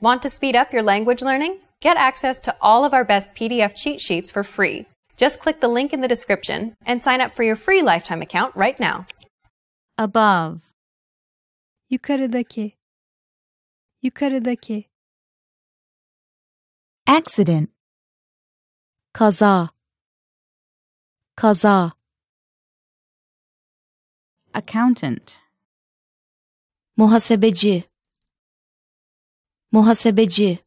Want to speed up your language learning? Get access to all of our best PDF cheat sheets for free. Just click the link in the description and sign up for your free lifetime account right now. Above. Yukarıdaki. Yukarıdaki. Accident. Kaza. Kaza. Accountant. Muhasebeci. muhasebeci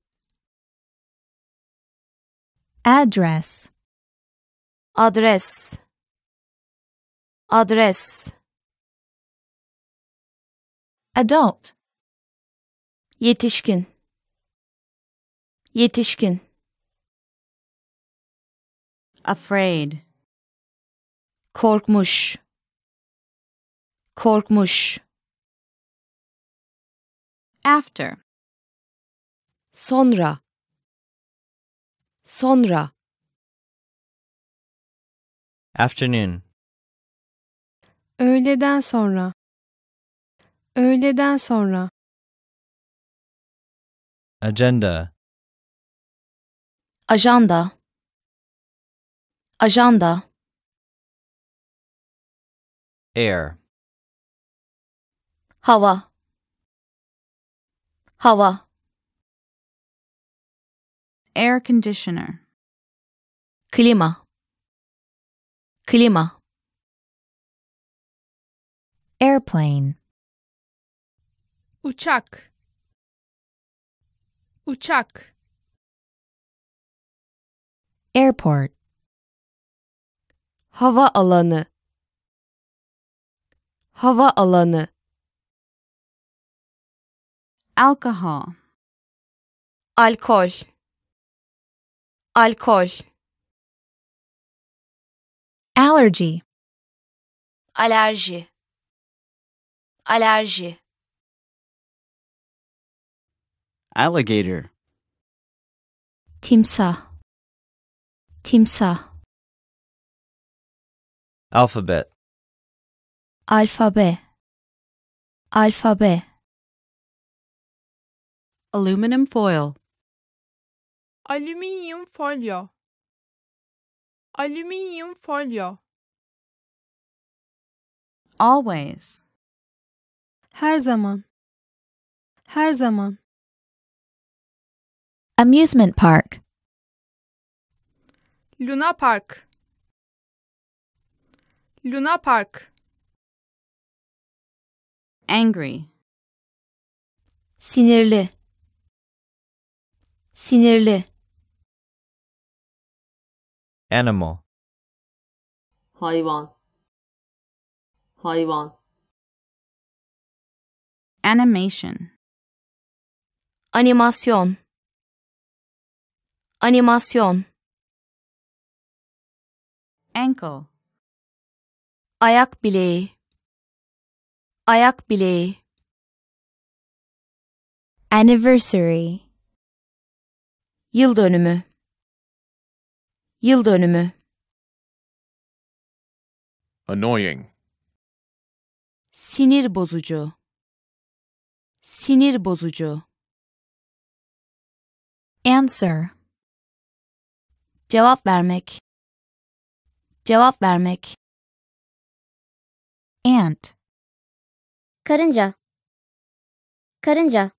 address adres adres adult yetişkin yetişkin afraid korkmuş korkmuş after sonra sonra afternoon öğleden sonra öğleden sonra agenda Agenda. Agenda. air hava hava air conditioner klima klima airplane uçak uçak airport hava alanı hava alanı alcohol alkol alkol allergy alerji alerji alligator timsah timsah alphabet alfabe alfabe aluminum foil alüminyum folyo alüminyum folyo always her zaman her zaman amusement park luna park luna park angry sinirli sinirli Animal. Hayvan. Hayvan. Animation. Animasyon. Animasyon. Ankle. Ayak bileği. Ayak bileği. Anniversary. Yıl dönümü. Yıl dönümü. Annoying. Sinir bozucu. Sinir bozucu. Answer. Cevap vermek. Cevap vermek. Ant. Karınca. Karınca.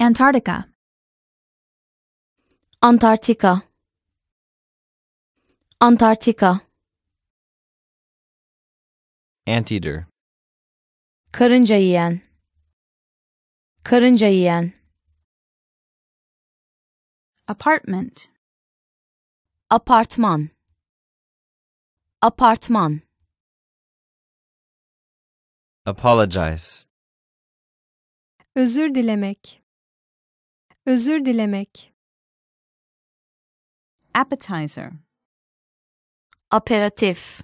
Antarctica. Antarktika Antarktika Anteater Karınca yiyen Karınca yiyen Apartment Apartman Apartman Apologize Özür dilemek Özür dilemek appetizer. Operatif.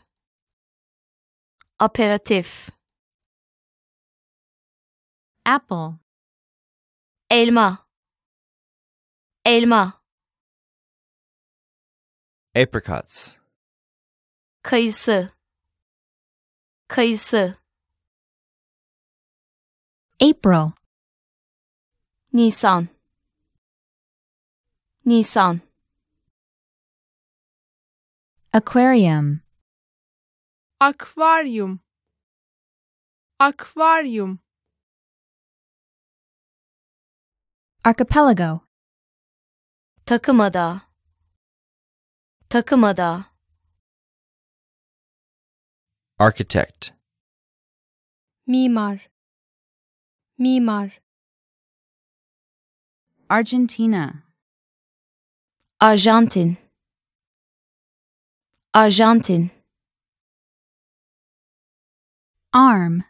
Operatif. Apple. Elma. Elma. Apricots. Kayısı. Kayısı. April. Nisan. Nisan. Aquarium. Aquarium. Aquarium. Archipelago. Takamada. Takamada. Architect. Mimar. Mimar. Argentina. Argentina. Argentin Arm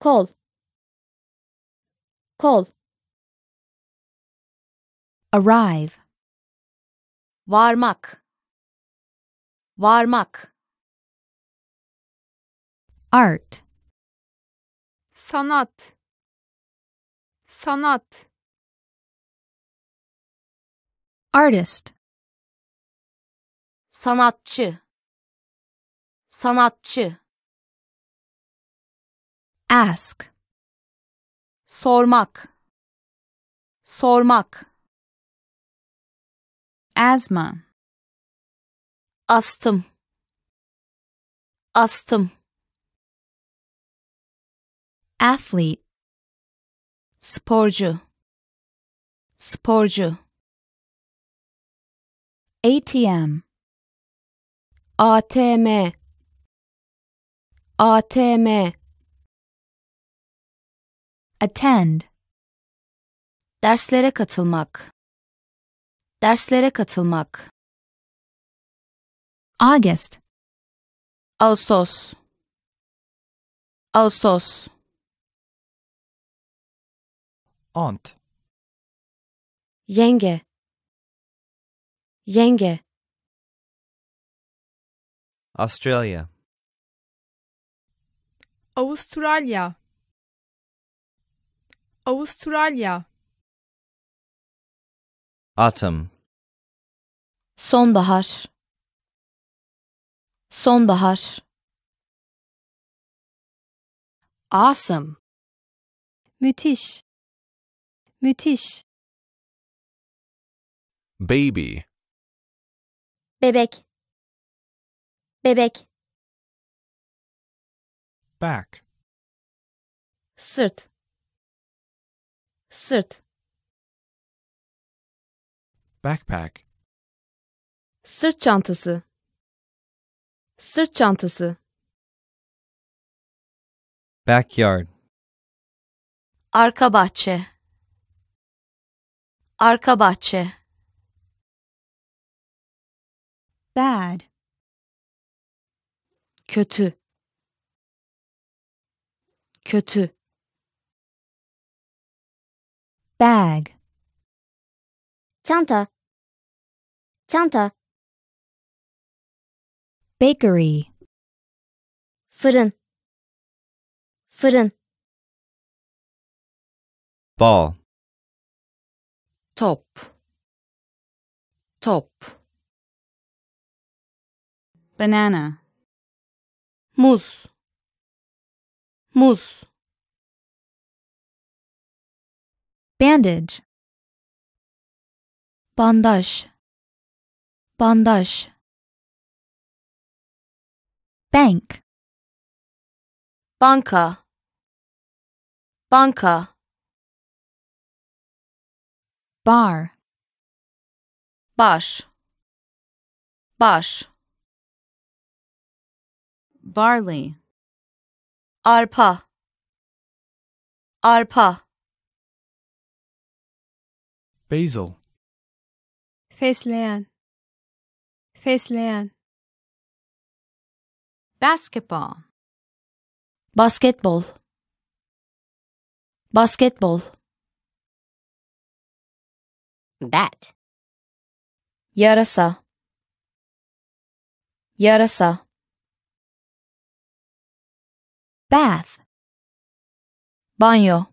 Kol Kol Arrive Varmak Varmak Art Sanat Sanat Artist sanatçı sanatçı ask sormak sormak asthma astım astım athlete sporcu sporcu ATM ATM ATM attend derslere katılmak derslere katılmak August Ağustos Ağustos aunt yenge yenge Australia Avustralya Avustralya Autumn Sonbahar Sonbahar Awesome Müthiş Müthiş Baby Bebek Bebek. Back. Sırt. Sırt. Backpack. Sırt çantası. Sırt çantası. Backyard. Arka bahçe. Arka bahçe. Bad. kötü kötü bag çanta çanta bakery fırın fırın ball top top banana Muz muz bandage Bandage. Bandage. bank banka banka bar Bosch. baş barley arpa arpa basil fesleğen fesleğen basketball basketbol basketbol bat yarasa yarasa bath banyo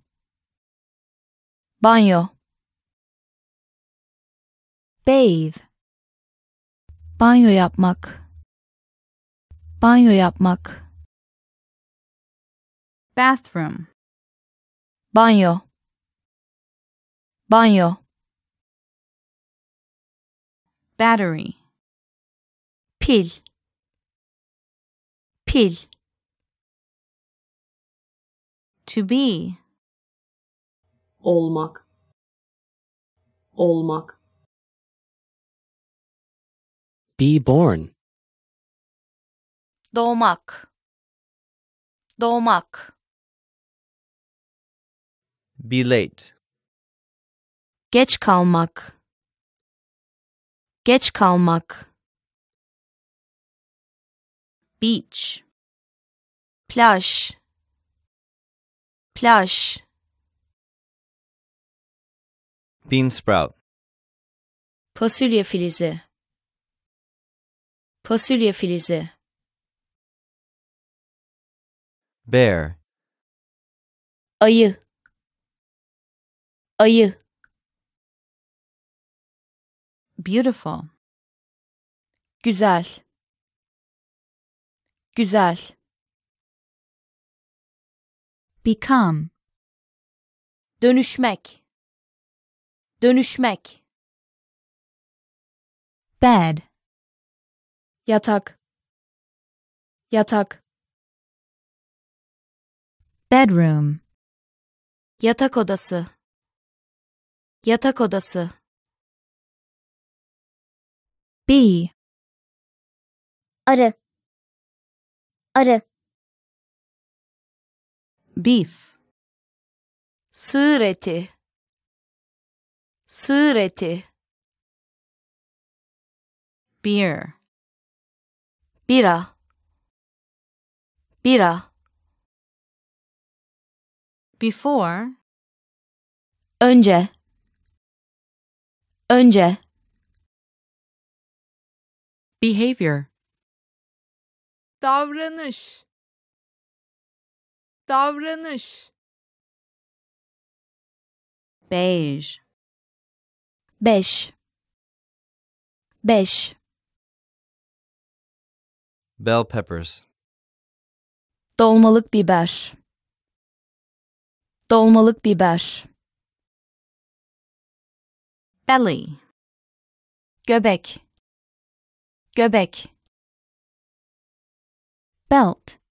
banyo bathe banyo yapmak banyo yapmak bathroom banyo banyo battery pil pil To be. Olmak. Olmak. Be born. Doğmak. Doğmak. Be late. Geç kalmak. Geç kalmak. Beach. Plaj plaj bean sprout fasulye filizi fasulye filizi bear ayı ayı beautiful güzel güzel Become. Dönüşmek. Dönüşmek. Bed. Yatak. Yatak. Bedroom. Yatak odası. Yatak odası. B. Arı. Arı. beef sığır eti beer bira bira before önce önce behavior davranış davranış bej beş beş bell peppers dolmalık biber dolmalık biber belly göbek göbek belt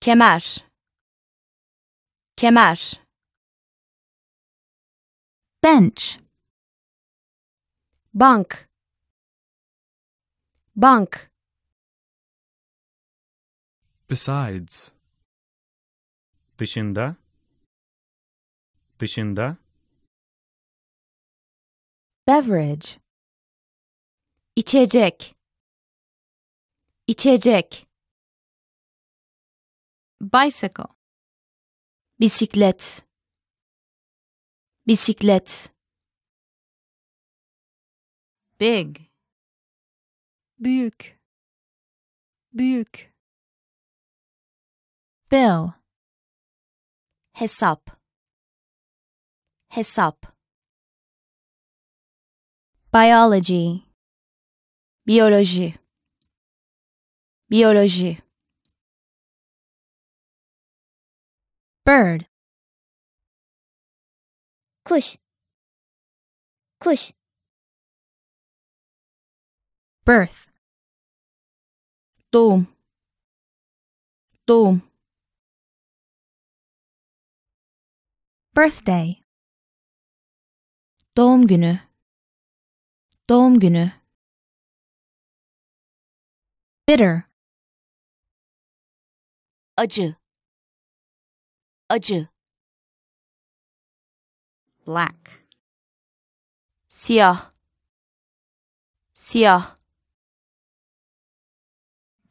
kemer kemer bench bank bank besides dışında dışında beverage içecek içecek bicycle bicyclette bicyclette big büyük büyük bill hesap hesap biology biology biology bird kush kush birth dom dom birthday doğum günü doğum günü bitter acı acı black siyah siyah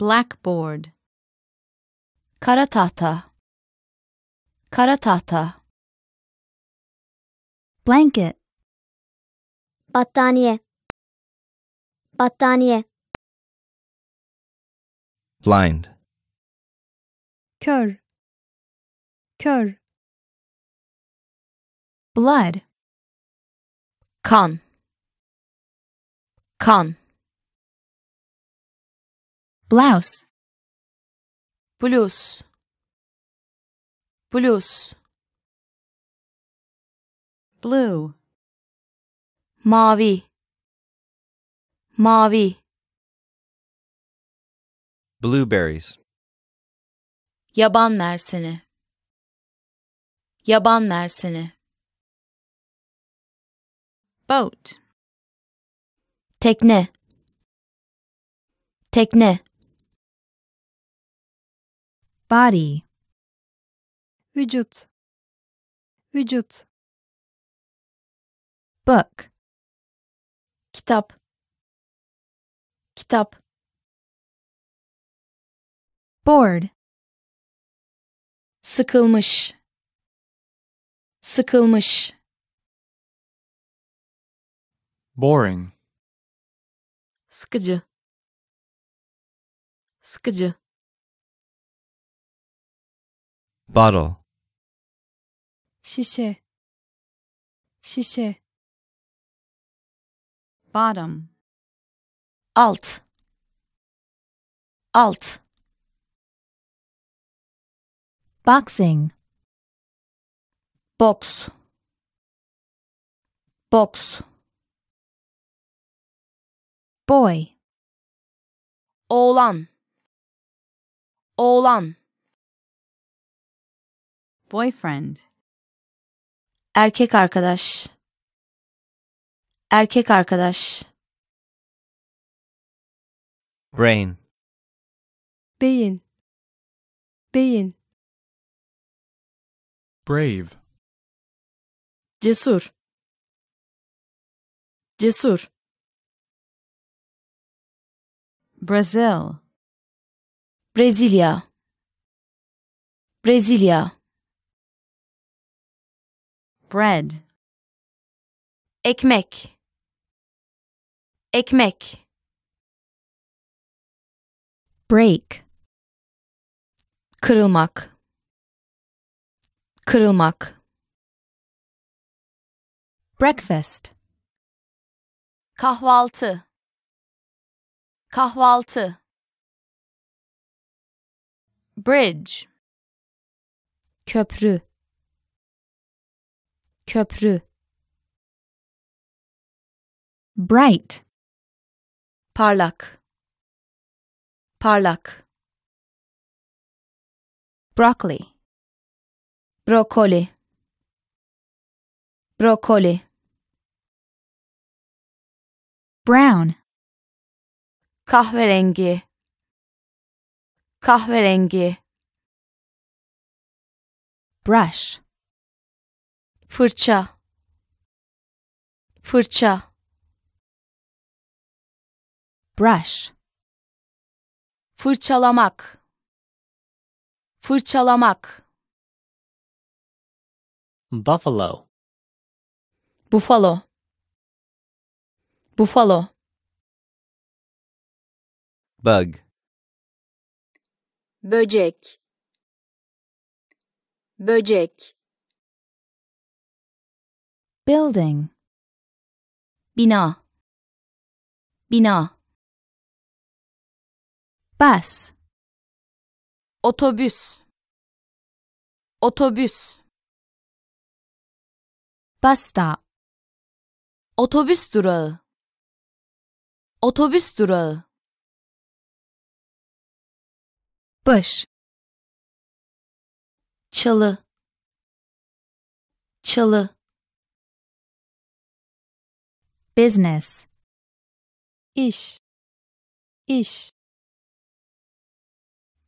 blackboard kara tahta kara tahta blanket battaniye battaniye blind kör kör blood kan kan blouse bluz bluz blue mavi mavi blueberries yaban mersini Yaban mersini. Boat. Tekne. Tekne. Body. Vücut. Vücut. Book. Kitap. Kitap. Bored. Sıkılmış. Sıkılmış. Boring. Sıkıcı. Sıkıcı. Bottle. Şişe. Şişe. Bottom. Alt. Alt. Boxing box box boy oğlan oğlan boyfriend erkek arkadaş erkek arkadaş brain beyin beyin brave cesur cesur Brazil Brezilya Brezilya bread ekmek ekmek break kırılmak kırılmak Breakfast. Kahvaltı. Kahvaltı. Bridge. Köprü. Köprü. Bright. Parlak. Parlak. Broccoli. Brokoli. Brokoli brown kahverengi kahverengi brush fırça fırça brush fırçalamak fırçalamak buffalo buffalo Buffalo Bug Böcek Böcek Building Bina Bina Bus Otobüs Otobüs Bus stop Otobüs durağı Otobüs durağı. Baş. Çalı. Çalı. Business. İş. İş.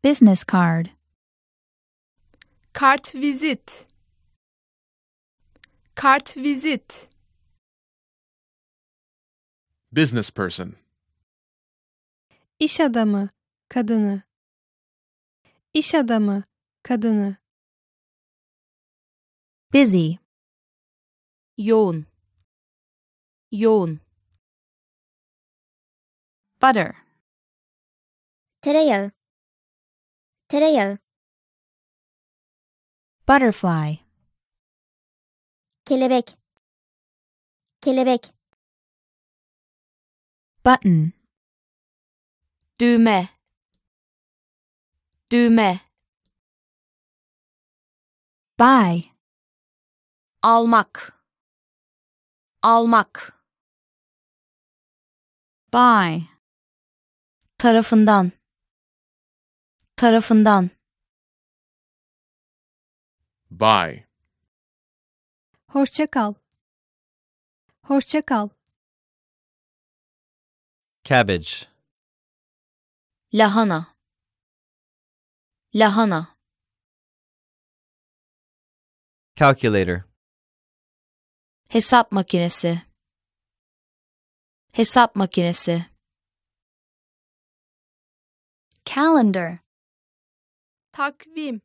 Business card. Kart vizit. Kart vizit. Business person. İş adamı, kadını. İş adamı, kadını. Busy. Yoğun. Yoğun. Butter. Tereyağı. Tereyağı. Butterfly. Kelebek. Kelebek button düğme düğme buy almak almak Buy. tarafından tarafından Buy. hoşça kal hoşça kal Cabbage. Lahana. Lahana. Calculator. Hesap makinesi. Hesap makinesi. Calendar. Takvim.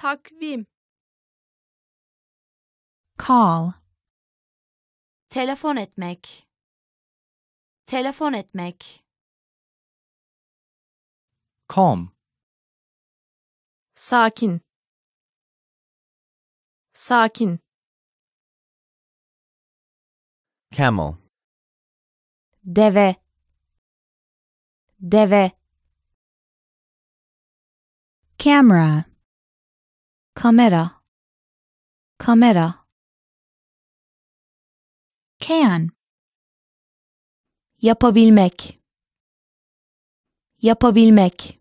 Takvim. Call. Telefon etmek. Telefon etmek. Calm. Sakin. Sakin. Camel. Deve. Deve. Camera. Kamera. Kamera. Can yapabilmek yapabilmek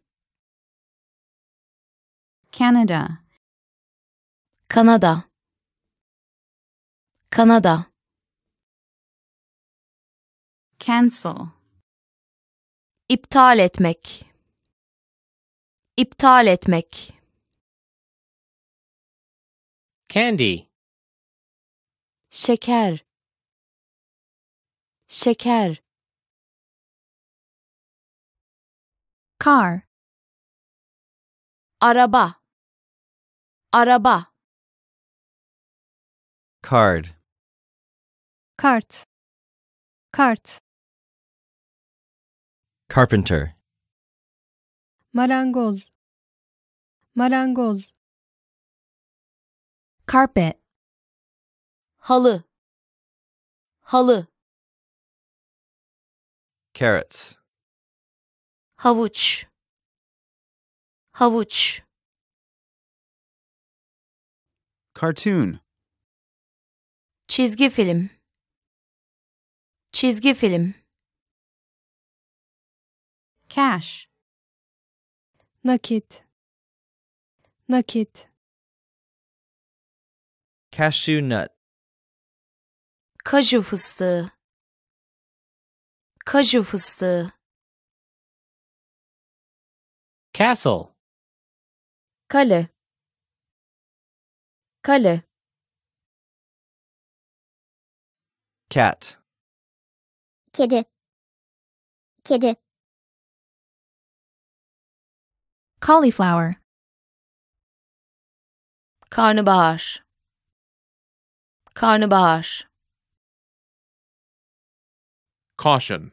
Canada Kanada Kanada cancel iptal etmek iptal etmek candy şeker şeker Car Araba Araba Card Cart Cart Carpenter Marangoz Marangoz Carpet Halı Halı Carrots havuç havuç cartoon çizgi film çizgi film cash nakit nakit cashew nut kaju fıstığı kaju fıstığı Castle Kale Kale Cat Kedi Kedi Cauliflower Karnabash. Karnabash. Caution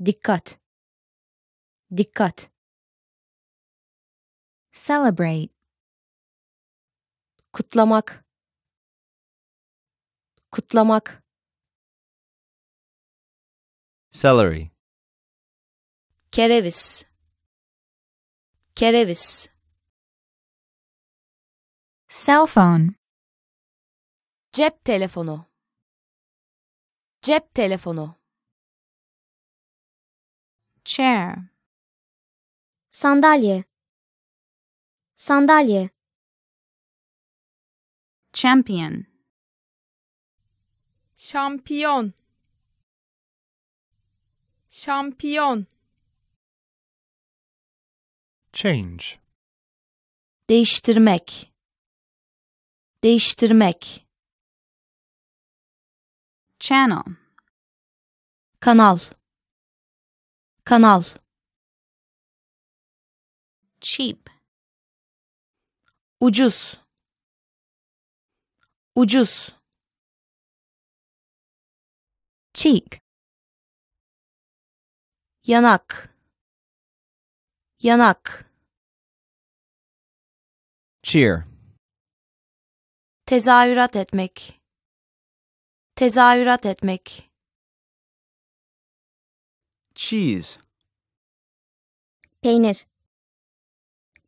Dikkat Dikkat Celebrate. Kutlamak. Kutlamak. Celery. Kereviz. Kereviz. Cell phone. Cep telefonu. Cep telefonu. Chair. Sandalye. Sandalye. Champion. Şampiyon. Şampiyon. Change. Değiştirmek. Değiştirmek. Channel. Kanal. Kanal. Cheap ucuz ucuz cheek yanak yanak cheer tezahürat etmek tezahürat etmek cheese peynir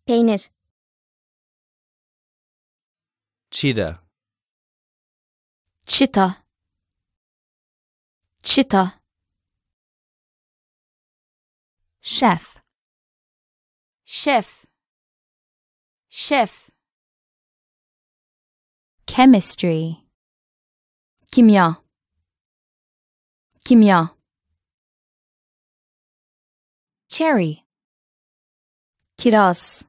peynir Cheetah. Cheetah. Cheetah. Chef. Chef. Chef. Chemistry. Kimya. Kimya. Cherry. Kiraz.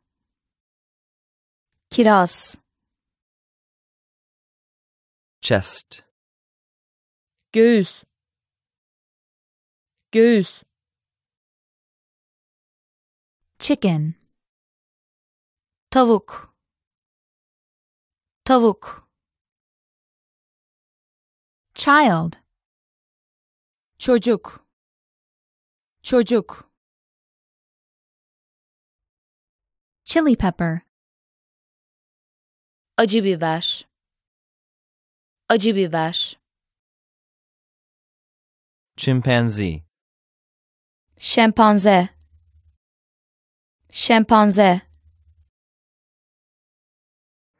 Kiraz. chest göğüs göğüs chicken tavuk tavuk child çocuk çocuk chili pepper acı biber Acı Chimpanzee. Chimpanzee. Chimpanzee.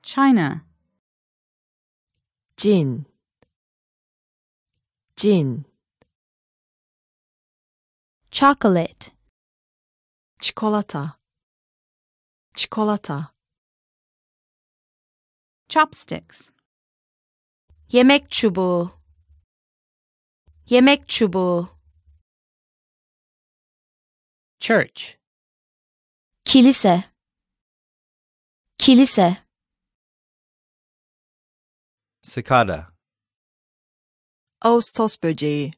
China. Jin. Jin. Chocolate. Chocolata. Chocolata. Chopsticks. yemek çubuğu yemek çubuğu church kilise kilise cicada ağustos böceği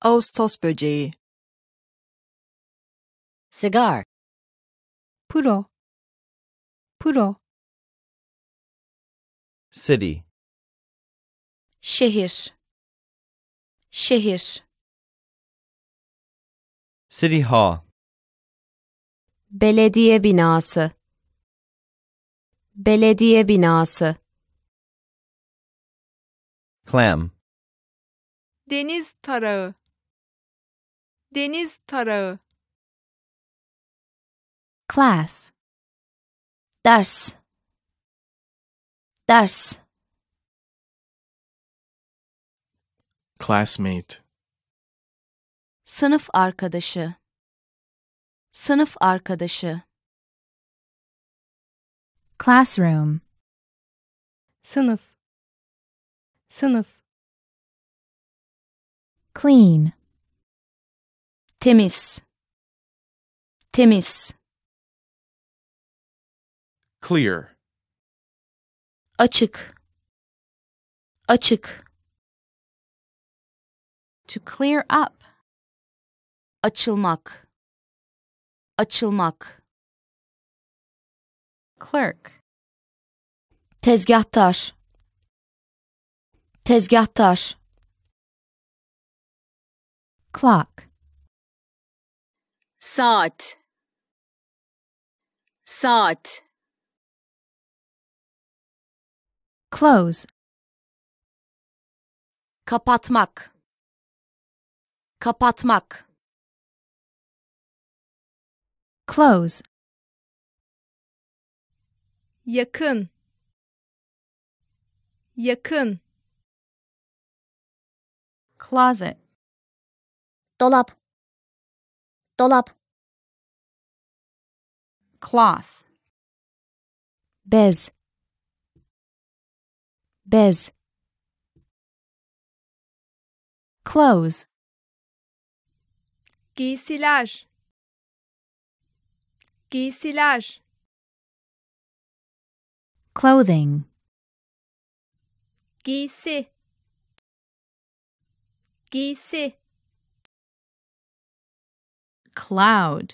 ağustos böceği cigar puro puro city Şehir Şehir City Hall Belediye binası Belediye binası Clam Deniz tarağı Deniz tarağı Class Ders Ders classmate sınıf arkadaşı sınıf arkadaşı classroom sınıf sınıf clean temiz temiz clear açık açık to clear up. Açılmak. Açılmak. Clerk. Tezgahtar. Tezgahtar. Clock. Saat. Saat. Close. Kapatmak. kapatmak close yakın yakın closet dolap dolap cloth bez bez close giysiler giysiler clothing giysi giysi cloud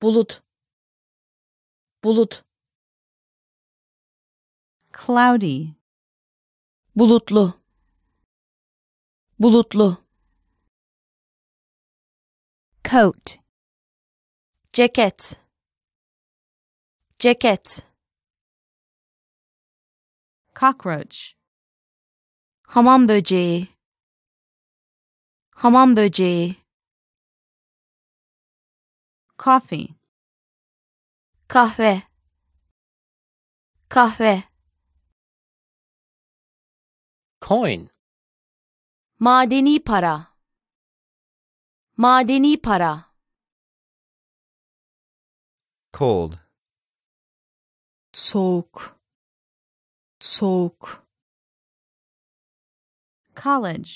bulut bulut cloudy bulutlu bulutlu coat jacket jacket cockroach hamamböceği hamamböceği coffee kahve kahve coin madeni para Madeni para. Cold. Soğuk. Soğuk. College.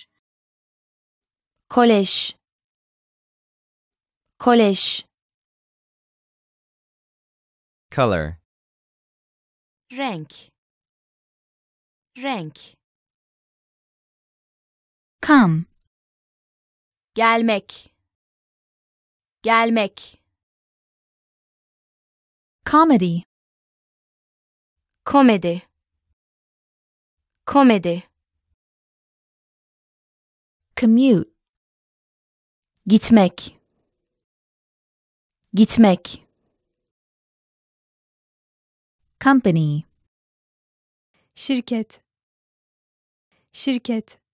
Kolej. Kolej. Color. Renk. Renk. Come. gelmek gelmek comedy komedi komedi commute gitmek gitmek company şirket şirket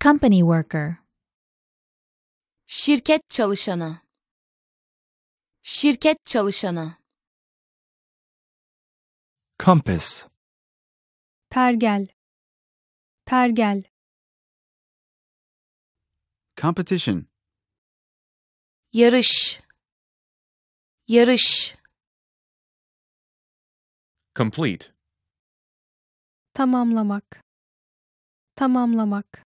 Company worker. Şirket çalışanı. Şirket çalışanı. Compass. Pergel. Pergel. Competition. Yarış. Yarış. Complete. Tamamlamak. Tamamlamak.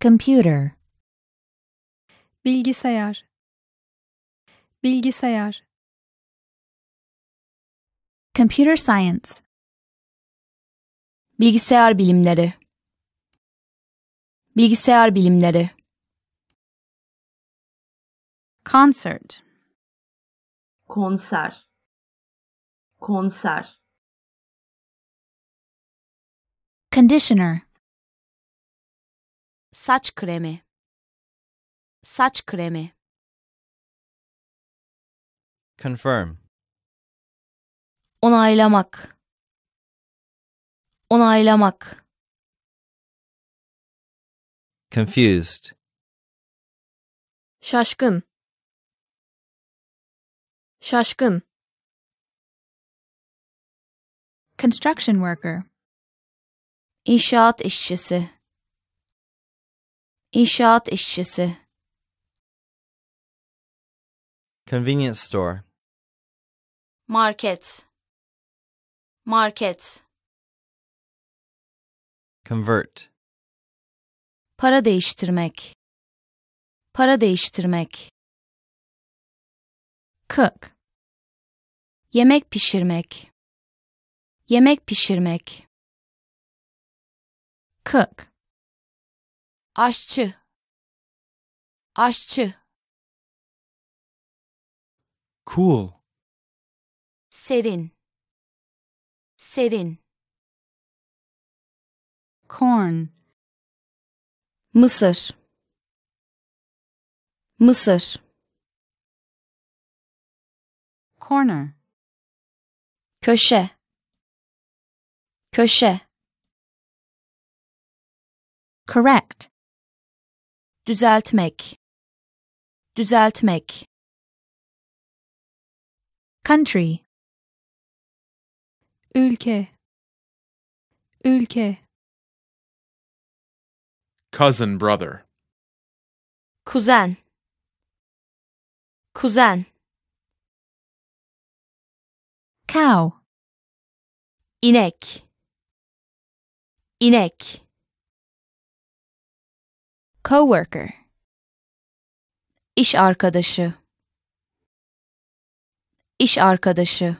Computer Bilgisayar Bilgisayar Computer Science Bilgisayar bilimleri Bilgisayar bilimleri Concert Konser Konser Conditioner saç kremi saç kremi confirm onaylamak onaylamak confused şaşkın şaşkın construction worker inşaat işçisi İnşaat işçisi. Convenience store. Market. Market. Convert. Para değiştirmek. Para değiştirmek. Cook. Yemek pişirmek. Yemek pişirmek. Cook aşçı aşçı cool serin serin corn mısır mısır corner köşe köşe correct düzeltmek düzeltmek country ülke ülke cousin brother kuzen kuzen cow inek inek coworker iş arkadaşı iş arkadaşı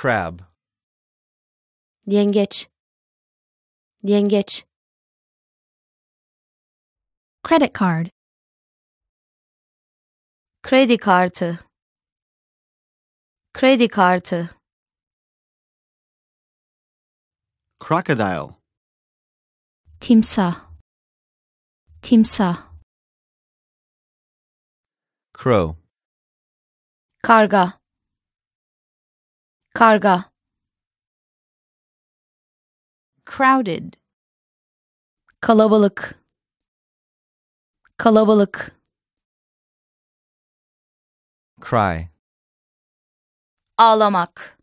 crab yengeç yengeç credit card kredi kartı kredi kartı crocodile Timsah Timsah Crow Karga Karga Crowded Kalabalık Kalabalık Cry Ağlamak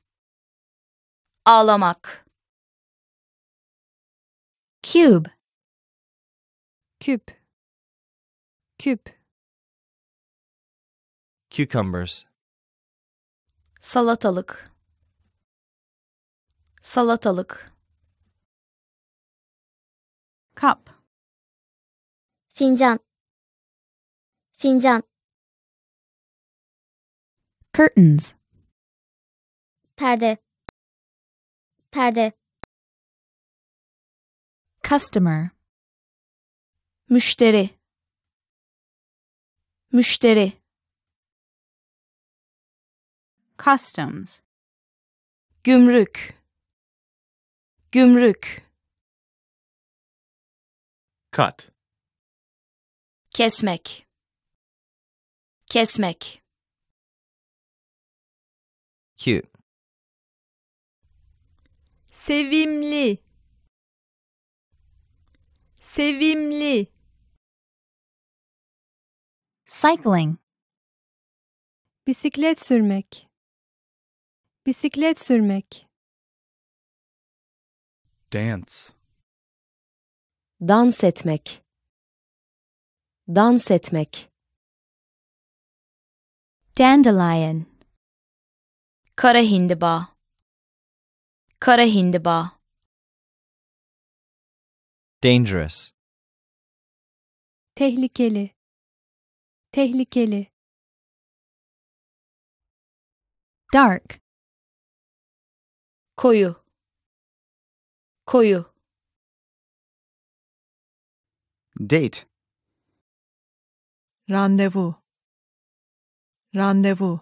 Ağlamak cube küp küp cucumbers salatalık salatalık cup fincan fincan curtains perde perde Customer Müşteri Müşteri Customs Gümrük Gümrük Cut Kesmek Kesmek Q Sevimli sevimli cycling bisiklet sürmek bisiklet sürmek dance dans etmek dans etmek dandelion kara hindiba kara hindiba dangerous tehlikeli tehlikeli dark koyu koyu date randevu randevu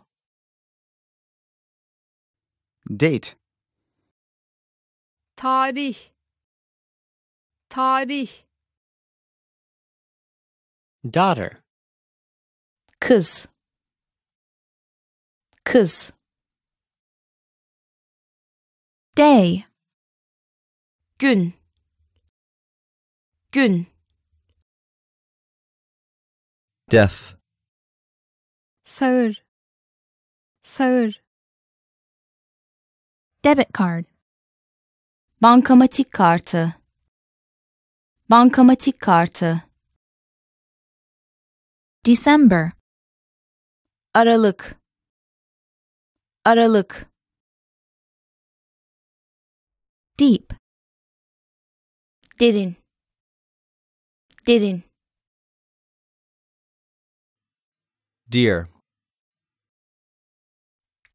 date tarih Tarih. Daughter. Kız. Kız. Day. Gün. Gün. Deaf. Sağır. Sağır. Debit card. Bankamatik kartı. Bankamatik kartı December Aralık Aralık Deep Derin Derin Deer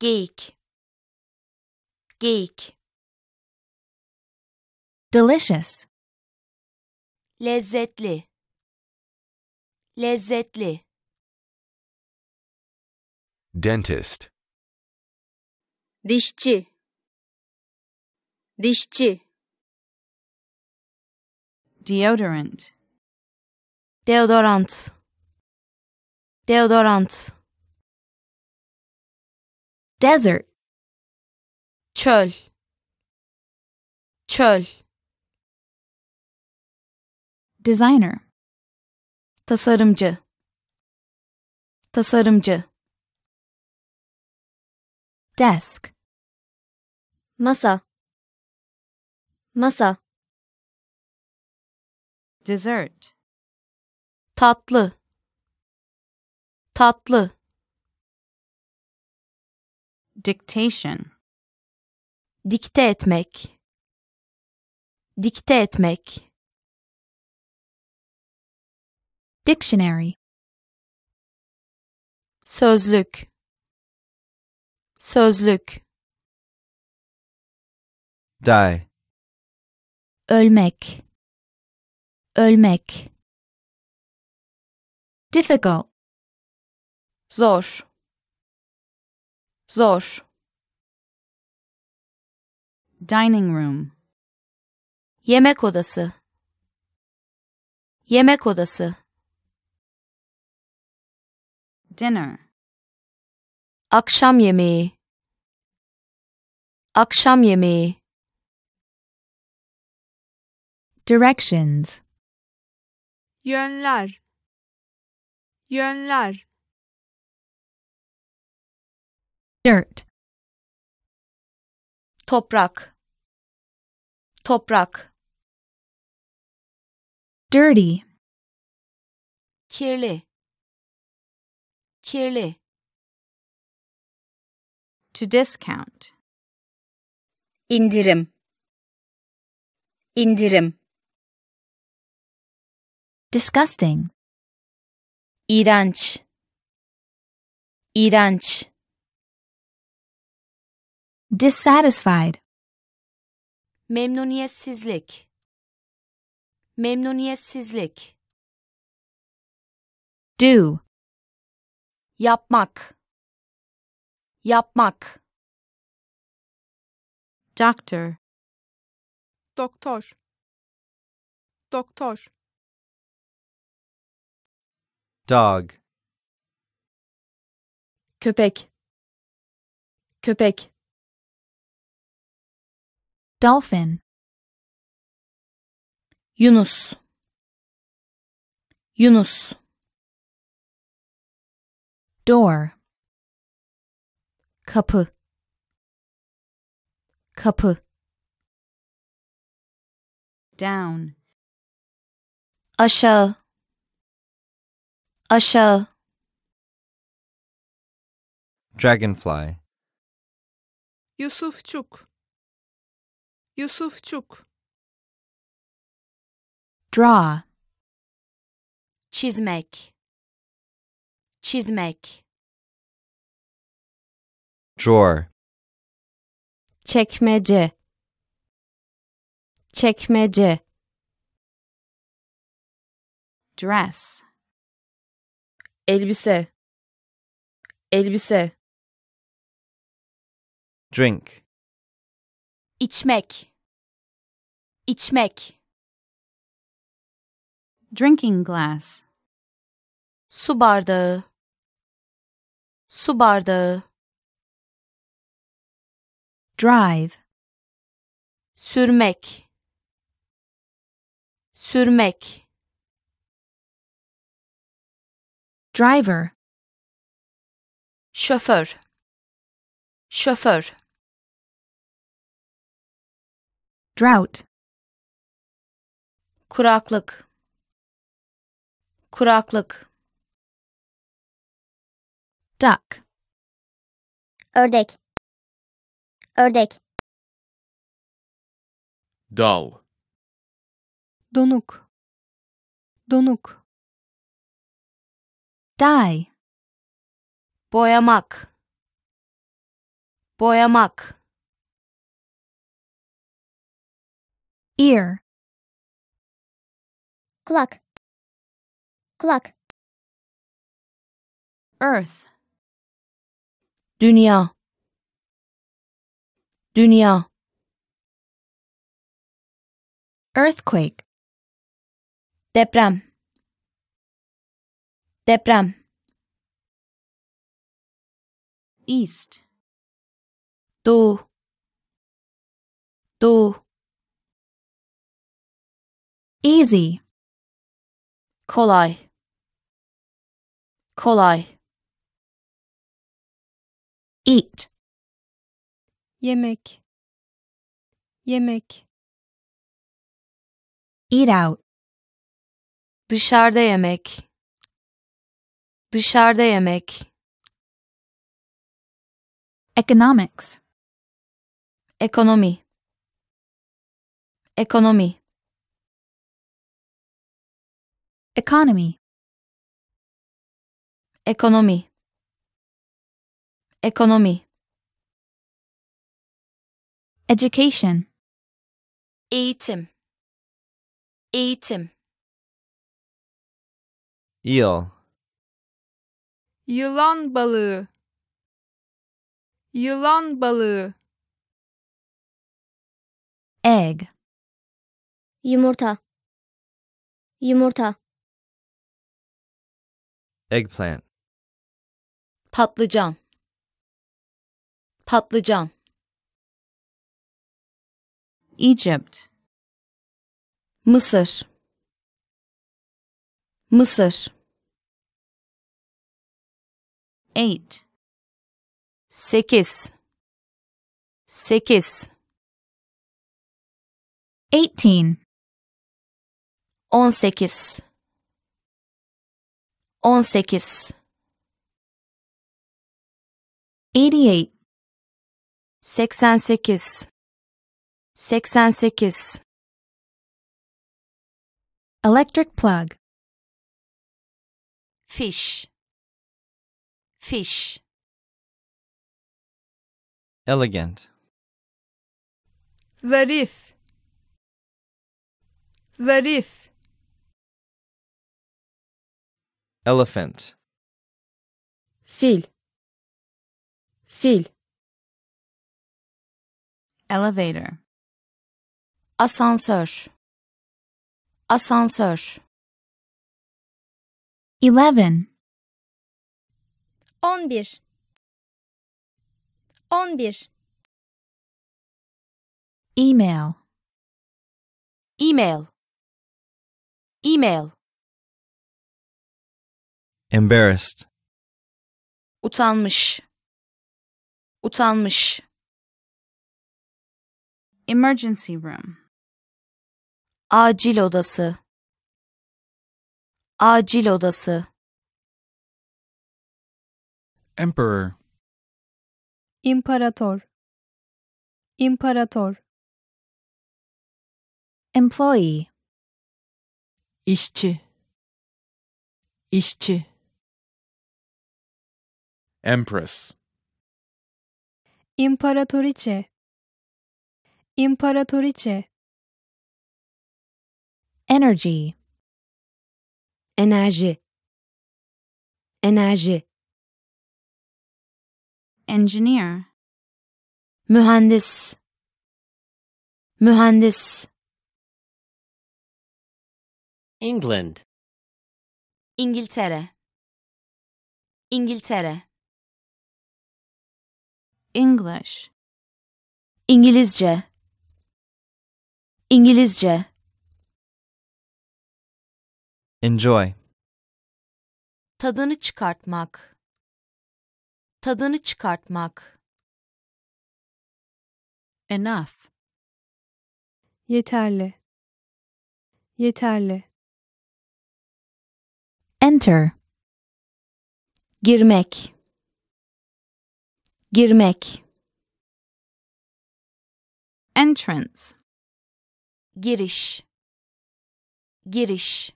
Geek. Geek. Delicious lezzetli lezzetli dentist dişçi dişçi deodorant deodorant deodorant desert çöl çöl designer tasarımcı tasarımcı desk masa masa dessert tatlı tatlı dictation dikte etmek dikte etmek Dictionary Sözlük Sözlük Die Ölmek Ölmek Difficult Zor Zor dining room. Yemek odası. Yemek odası. dinner akşam yemeği akşam yemeği directions yönler yönler dirt toprak toprak dirty kirli kirli to discount indirim indirim disgusting iğrenç iğrenç dissatisfied memnuniyetsizlik memnuniyetsizlik do yapmak yapmak doctor doktor doktor dog köpek köpek dolphin Yunus Yunus door kapı kapı down aşağı aşağı dragonfly Yusufçuk Yusufçuk draw çizmek çizmek drawer çekmece çekmece dress elbise elbise drink içmek içmek drinking glass su bardağı Su bardağı. Drive. Sürmek. Sürmek. Driver. Şoför. Şoför. Drought. Kuraklık. Kuraklık. duck ördek ördek dal donuk donuk dye boyamak boyamak ear kulak kulak earth Dünya Dünya Earthquake Deprem Deprem East do do Easy Kolay Kolay Eat. Yemek. Yemek. Eat out. Dışarıda yemek. Dışarıda yemek. Economics. Ekonomi. Ekonomi. Economy. Ekonomi. Ekonomi Education Eğitim Eğitim Yıl Yılan balığı Yılan balığı Egg Yumurta Yumurta Eggplant Patlıcan Patlıcan Egypt Mısır Mısır Eight Sekiz Sekiz Eighteen On sekiz On sekiz Eighty-eight 88 88 Electric plug Fish Fish Elegant Zarif Zarif Elephant Fil Fil Elevator. Asansör. Asansör. Eleven. On bir. On bir. Email. Email. Email. Embarrassed. Utanmış. Utanmış. Emergency room. Acil odası. Acil odası. Emperor. İmparator. İmparator. Employee. İşçi. İşçi. Empress. İmparatoriçe. İmparatoriçe Energy Enerji Enerji Engineer Mühendis Mühendis England İngiltere İngiltere English İngilizce İngilizce Enjoy Tadını çıkartmak Tadını çıkartmak Enough Yeterli Yeterli Enter Girmek Girmek Entrance giriş giriş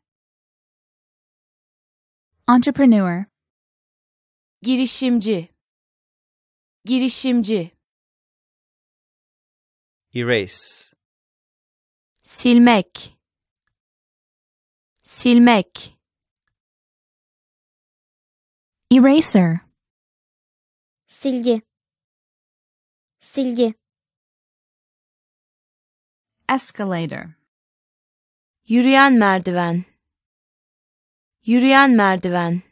entrepreneur girişimci girişimci erase silmek silmek eraser silgi silgi Escalator. Yürüyen merdiven. Yürüyen merdiven.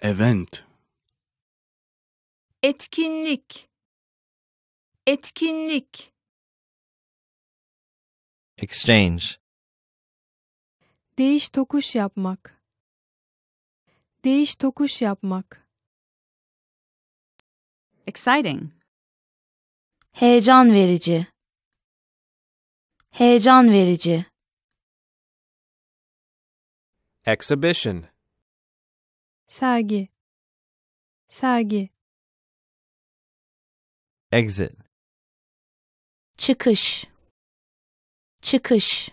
Event. Etkinlik. Etkinlik. Exchange. Değiş tokuş yapmak. Değiş tokuş yapmak. Exciting heyecan verici heyecan verici exhibition sergi sergi exit çıkış çıkış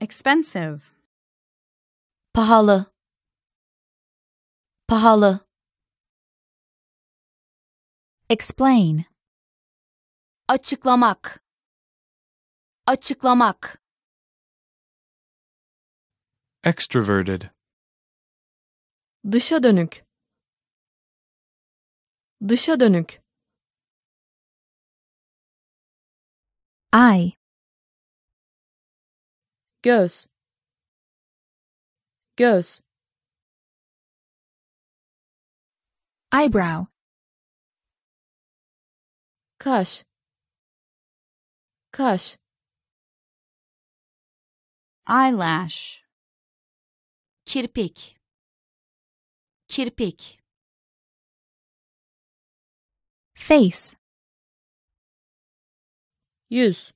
expensive pahalı pahalı Explain. Açıklamak. Açıklamak. Extroverted. Dışa dönük. Dışa dönük. I. Göz. Göz. Eyebrow. kaş kaş eyelash kirpik kirpik face yüz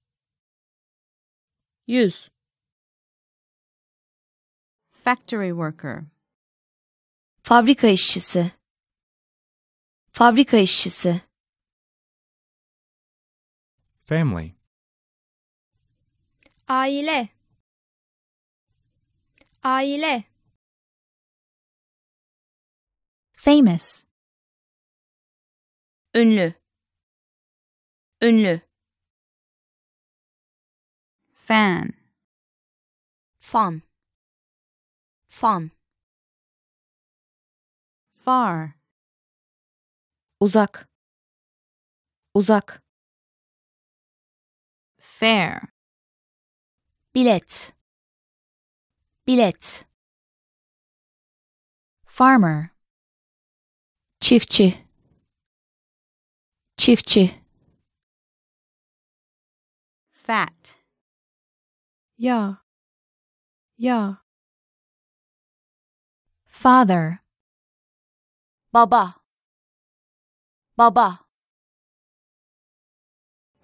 yüz factory worker fabrika işçisi fabrika işçisi Family. Aile. Aile. Famous. Ünlü. Ünlü. Fan. Fan. Fan. Far. Uzak. Uzak. Fair. Billet. Billet. Farmer. Çiftçi. Çiftçi. Fat. Ya. Ya. Father. Baba. Baba.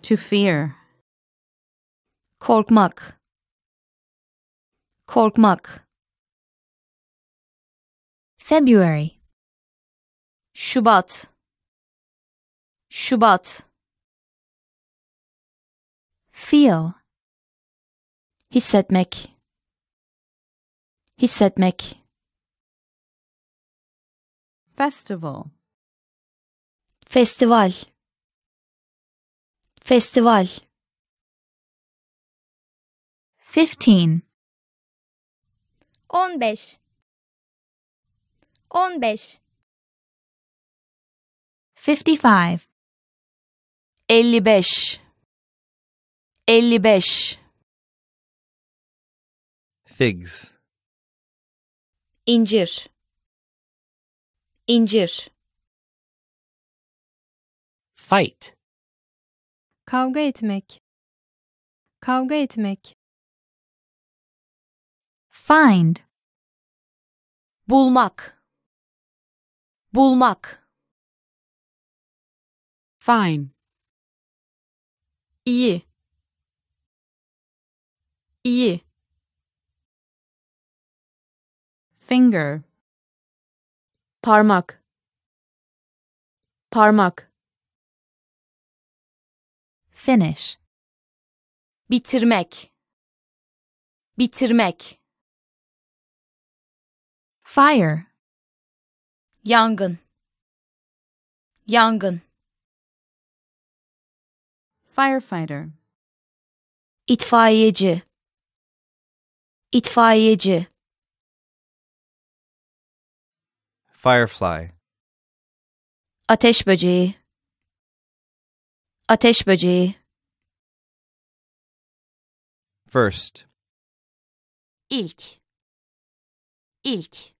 To fear. korkmak korkmak February Şubat Şubat feel hissetmek hissetmek festival festival festival Fifteen. On beş. On beş. Fifty-five. Elli beş. Elli beş. Figs. İncir. İncir. Fight. Kavga etmek. Kavga etmek. Find. Bulmak. Bulmak. Fine. İyi. İyi. Finger. Parmak. Parmak. Finish. Bitirmek. Bitirmek. Fire Yangın Yangın Firefighter İtfaiyeci İtfaiyeci Firefly Ateş böceği Ateş böceği First İlk İlk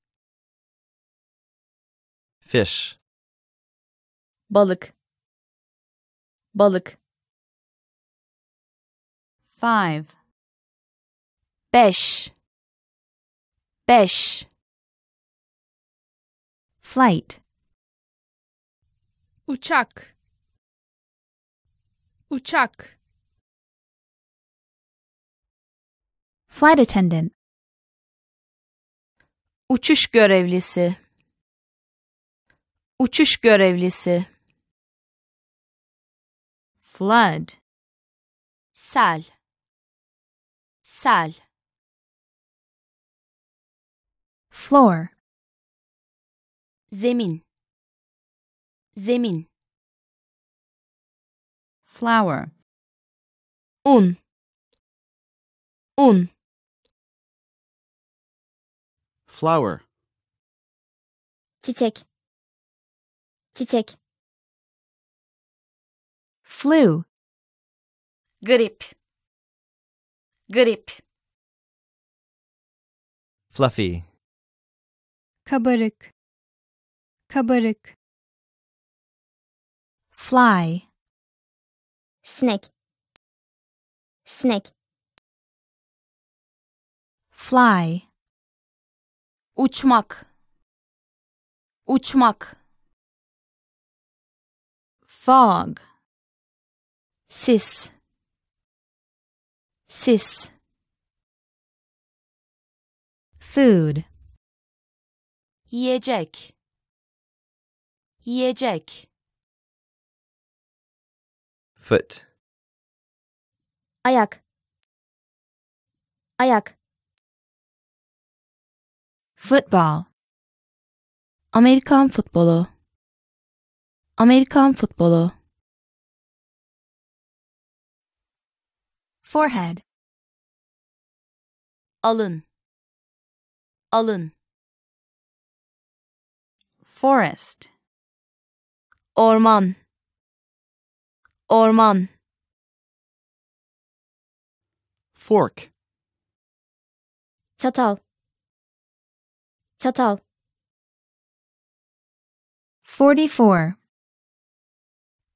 Fish. Balık. Balık. Five. Beş. Beş. Flight. Uçak. Uçak. Flight attendant. Uçuş görevlisi. Uçuş görevlisi. Flood. Sel. Sel. Floor. Zemin. Zemin. Flower. Un. Un. Flower. Çiçek. Çiçek. Flu. Grip. Grip. Fluffy. Kabarık. Kabarık. Fly. Snake. Snake. Fly. Uçmak. Uçmak fog sis sis food yiyecek yiyecek foot ayak ayak football Amerikan futbolu Amerikan futbolu Forehead Alın Alın Forest Orman Orman Fork Çatal Çatal 44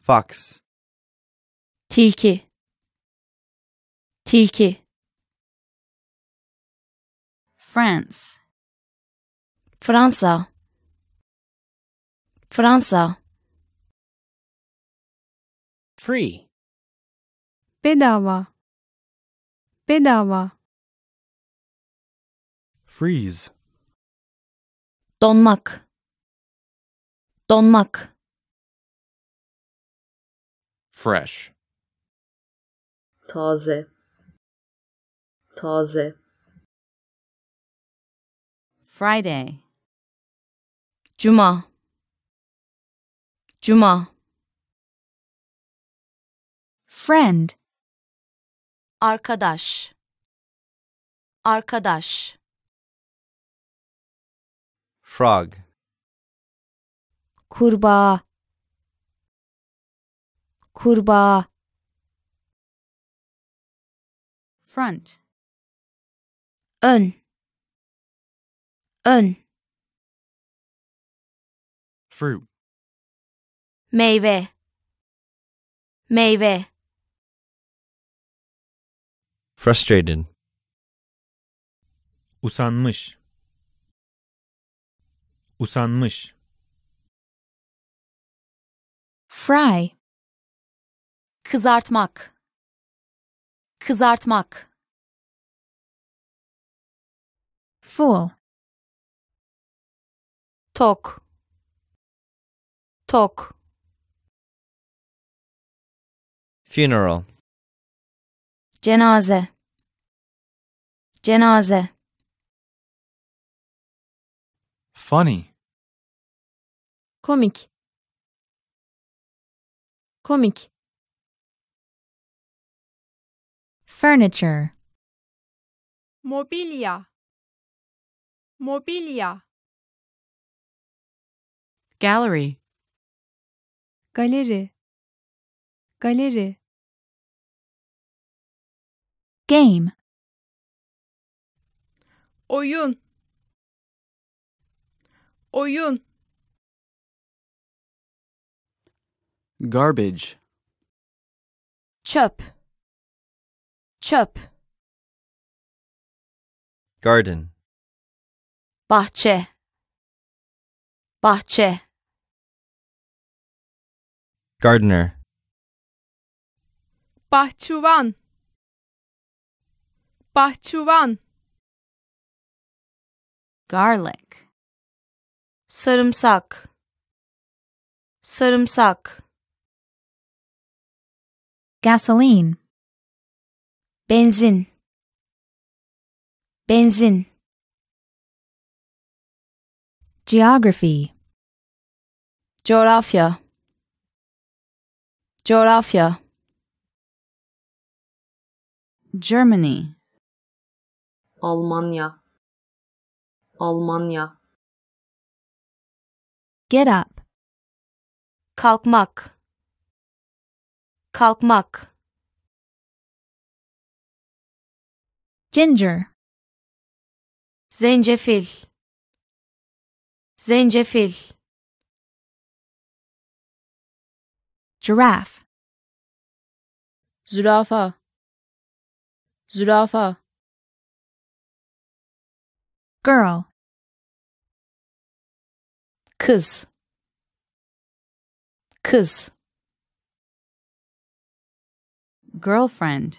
Fox. Tilki. Tilki. France. Fransa. Fransa. Free. Bedava. Bedava. Freeze. Donmak. Donmak. fresh taze taze Friday Juma. Juma. Friend Arkadaş Arkadaş Frog Kurbağa Hurba. front ön ön fruit meyve meyve frustrated usanmış usanmış fry kızartmak kızartmak full tok tok funeral cenaze cenaze funny komik komik Furniture. Mobilia. Mobilia. Gallery. Galeri. Galeri. Game. Oyun. Oyun. Garbage. Çöp. Çöp. Garden. Bahçe. Bahçe. Gardener. Bahçüvan. Bahçüvan. Garlic. Sarımsak. Sarımsak. Gasoline. benzin benzin geography coğrafya coğrafya Germany Almanya Almanya Get up kalkmak kalkmak ginger zencefil zencefil giraffe zürafa zürafa girl kız kız girlfriend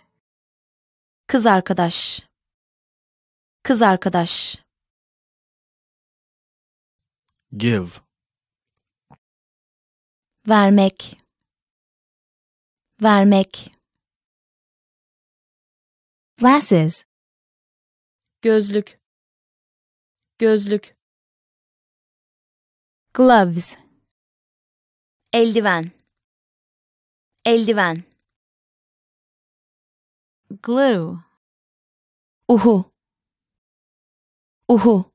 Kız arkadaş. Kız arkadaş. Give. Vermek. Vermek. Glasses. Gözlük. Gözlük. Gloves. Eldiven. Eldiven glue. Uhu. Uhu.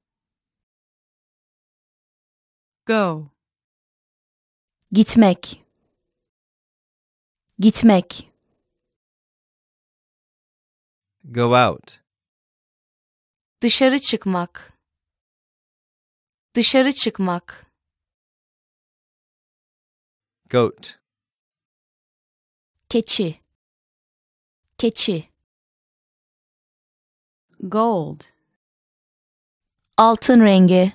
Go. Gitmek. Gitmek. Go out. Dışarı çıkmak. Dışarı çıkmak. Goat. Keçi. keçi gold altın rengi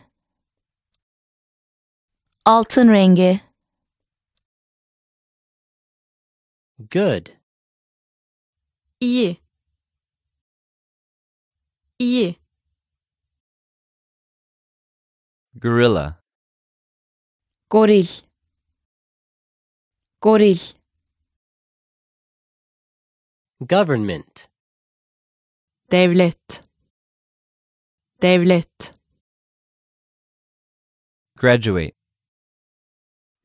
altın rengi good iyi iyi gorilla goril goril Government. Devlet. Devlet. Graduate.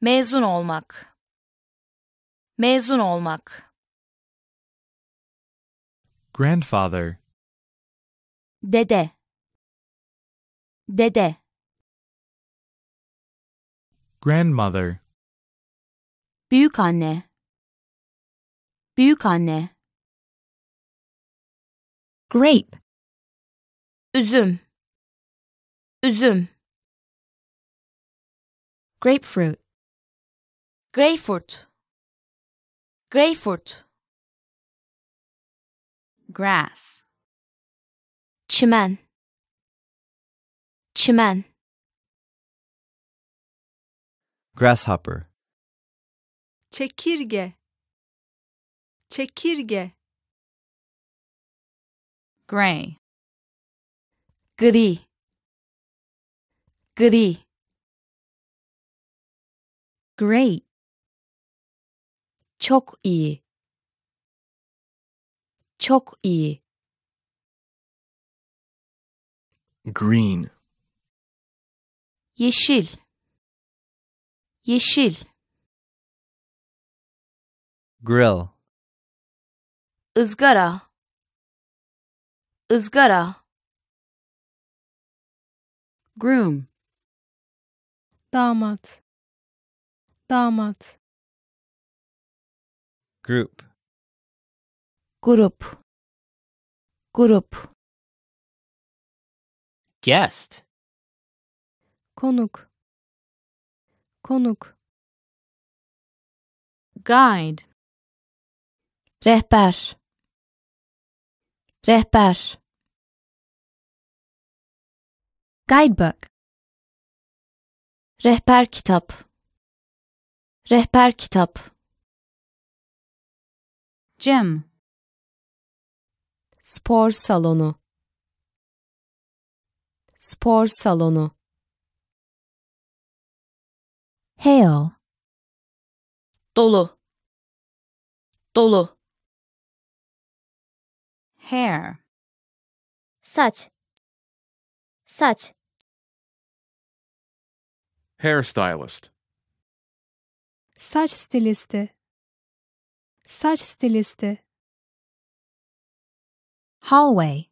Mezun olmak. Mezun olmak. Grandfather. Dede. Dede. Grandmother. Büyük anne. Büyük anne grape üzüm üzüm grapefruit grapefruit grapefruit grass çimen çimen grasshopper çekirge çekirge gray gri gri Gray. çok iyi çok iyi green yeşil yeşil grill ızgara ızgara groom damat damat group grup grup guest konuk konuk guide rehber Rehber Guidebook Rehber kitap Rehber kitap Gym Spor salonu Spor salonu Hail Dolu Dolu hair saç saç hairstylist saç stilisti saç stilisti hallway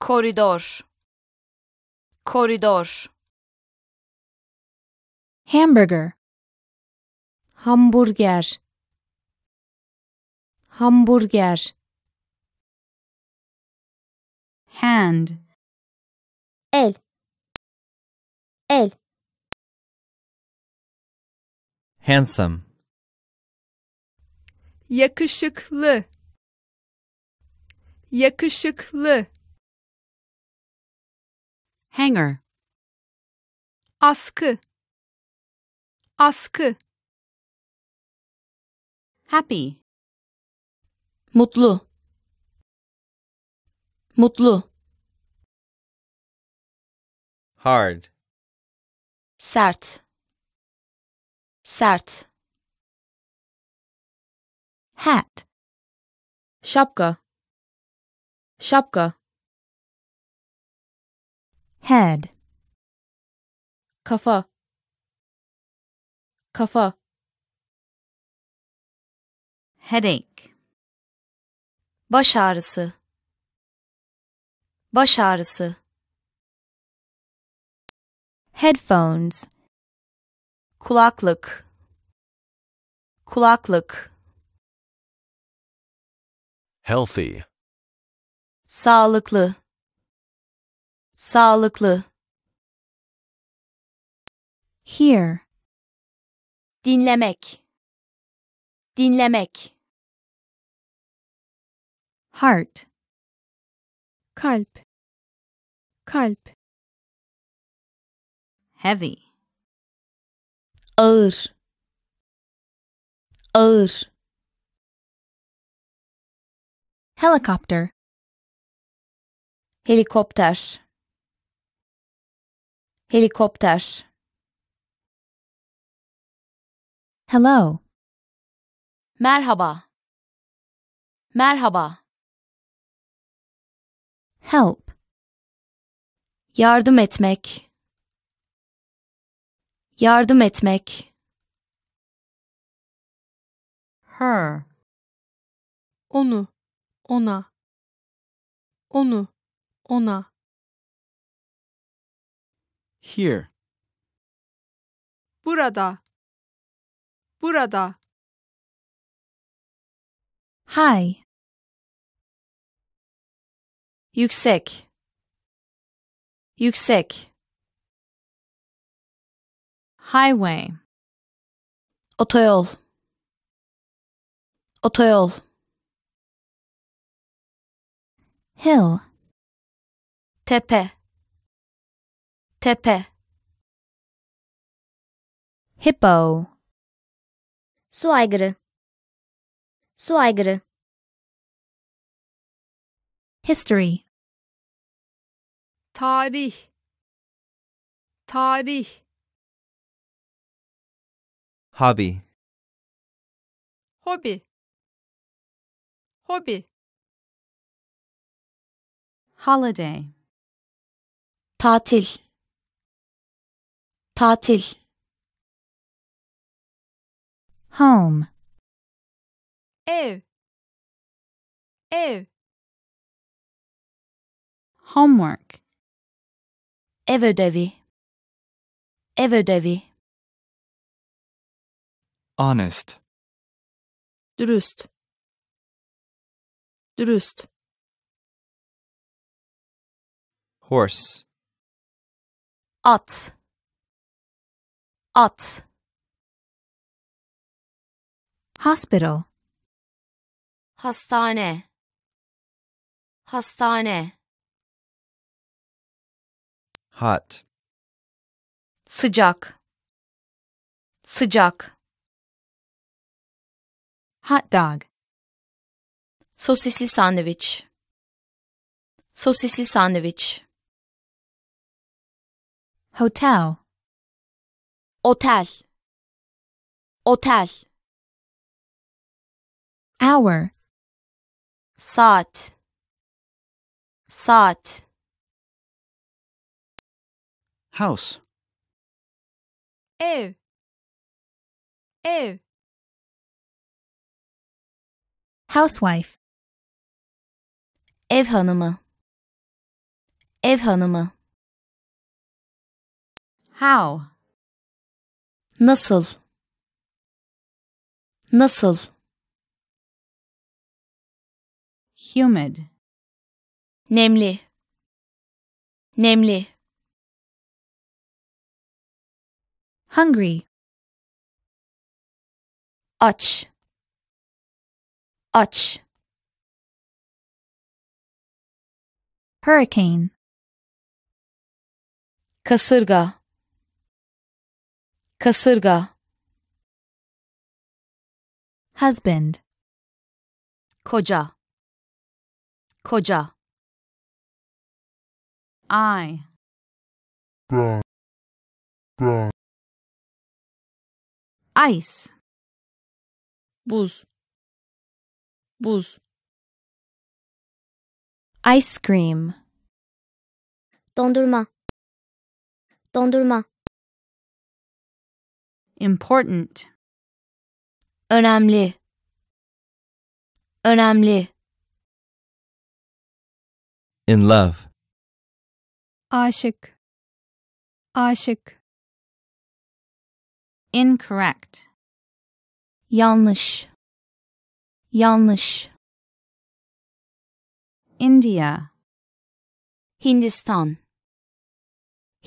koridor koridor hamburger hamburger hamburger hand el el handsome yakışıklı yakışıklı hanger askı askı happy mutlu Mutlu. Hard. Sert. Sert. Hat. Şapka. Şapka. Head. Kafa. Kafa. Headache. Baş ağrısı. Baş ağrısı. Headphones. Kulaklık. Kulaklık. Healthy. Sağlıklı. Sağlıklı. Hear. Dinlemek. Dinlemek. Heart. Kalp. kalp heavy ağır ağır helicopter helikopter helikopter hello merhaba merhaba help yardım etmek yardım etmek her onu ona onu ona here burada burada high yüksek Yüksek Highway Otoyol Otoyol Hill Tepe Tepe Hippo Su aygırı Su aygırı History tarih tarih hobby hobi hobi holiday tatil tatil home ev ev homework Ev ödevi. Ev ödevi. Honest. Dürüst. Dürüst. Horse. At. At. Hospital. Hastane. Hastane. Hot. Sıcak. Sıcak. Hot dog. Sosisli sandviç. Sosisli sandviç. Hotel. Otel. Otel. Hour. Saat. Saat. House. Ev. Ev. Housewife. Ev hanımı. Ev hanımı. How? Nasıl? Nasıl? Humid. Nemli. Nemli. hungry. Och. Och. Hurricane. Kasurga. Kasurga. Husband. Koja. Koja. I. ice buz buz ice cream dondurma dondurma important önemli önemli in love aşık aşık incorrect. Yanlış. Yanlış. India. Hindistan.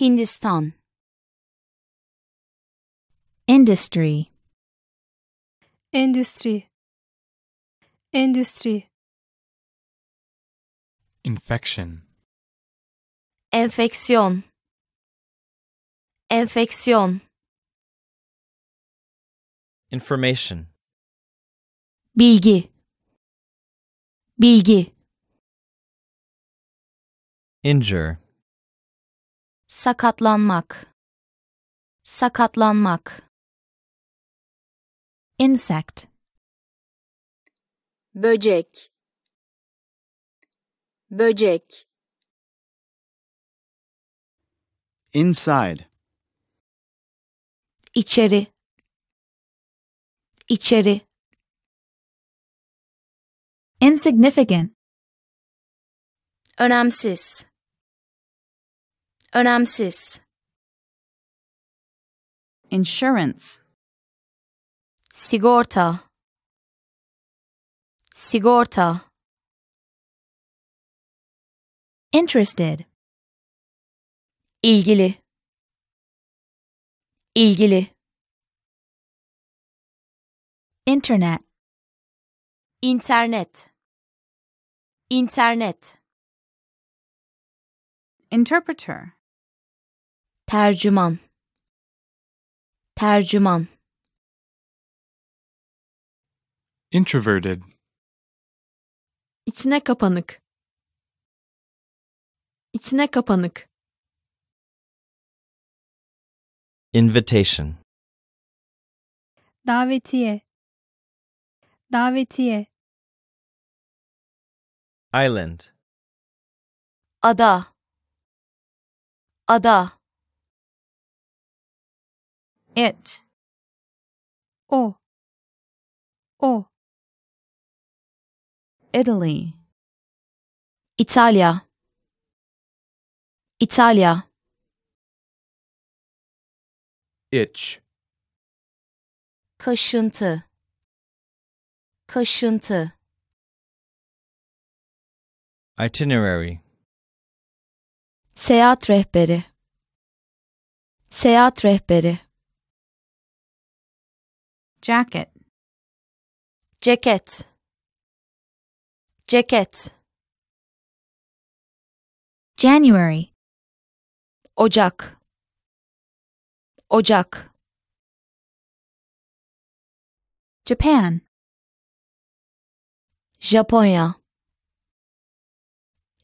Hindistan. Industry. Industry. Industry. Infection. Enfeksiyon. Enfeksiyon. Information. Bilgi. Bilgi. Injure. Sakatlanmak. Sakatlanmak. Insect. Böcek. Böcek. Inside. İçeri içeri insignificant önemsiz önemsiz insurance sigorta sigorta interested ilgili ilgili internet internet internet interpreter tercüman tercüman introverted içine kapanık içine kapanık invitation davetiye Davetiye Island Ada Ada It O O Italy Italia. Italia. itch kaşıntı kaşıntı itinerary seyahat rehberi seyahat rehberi jacket ceket ceket January Ocak Ocak Japan Japonya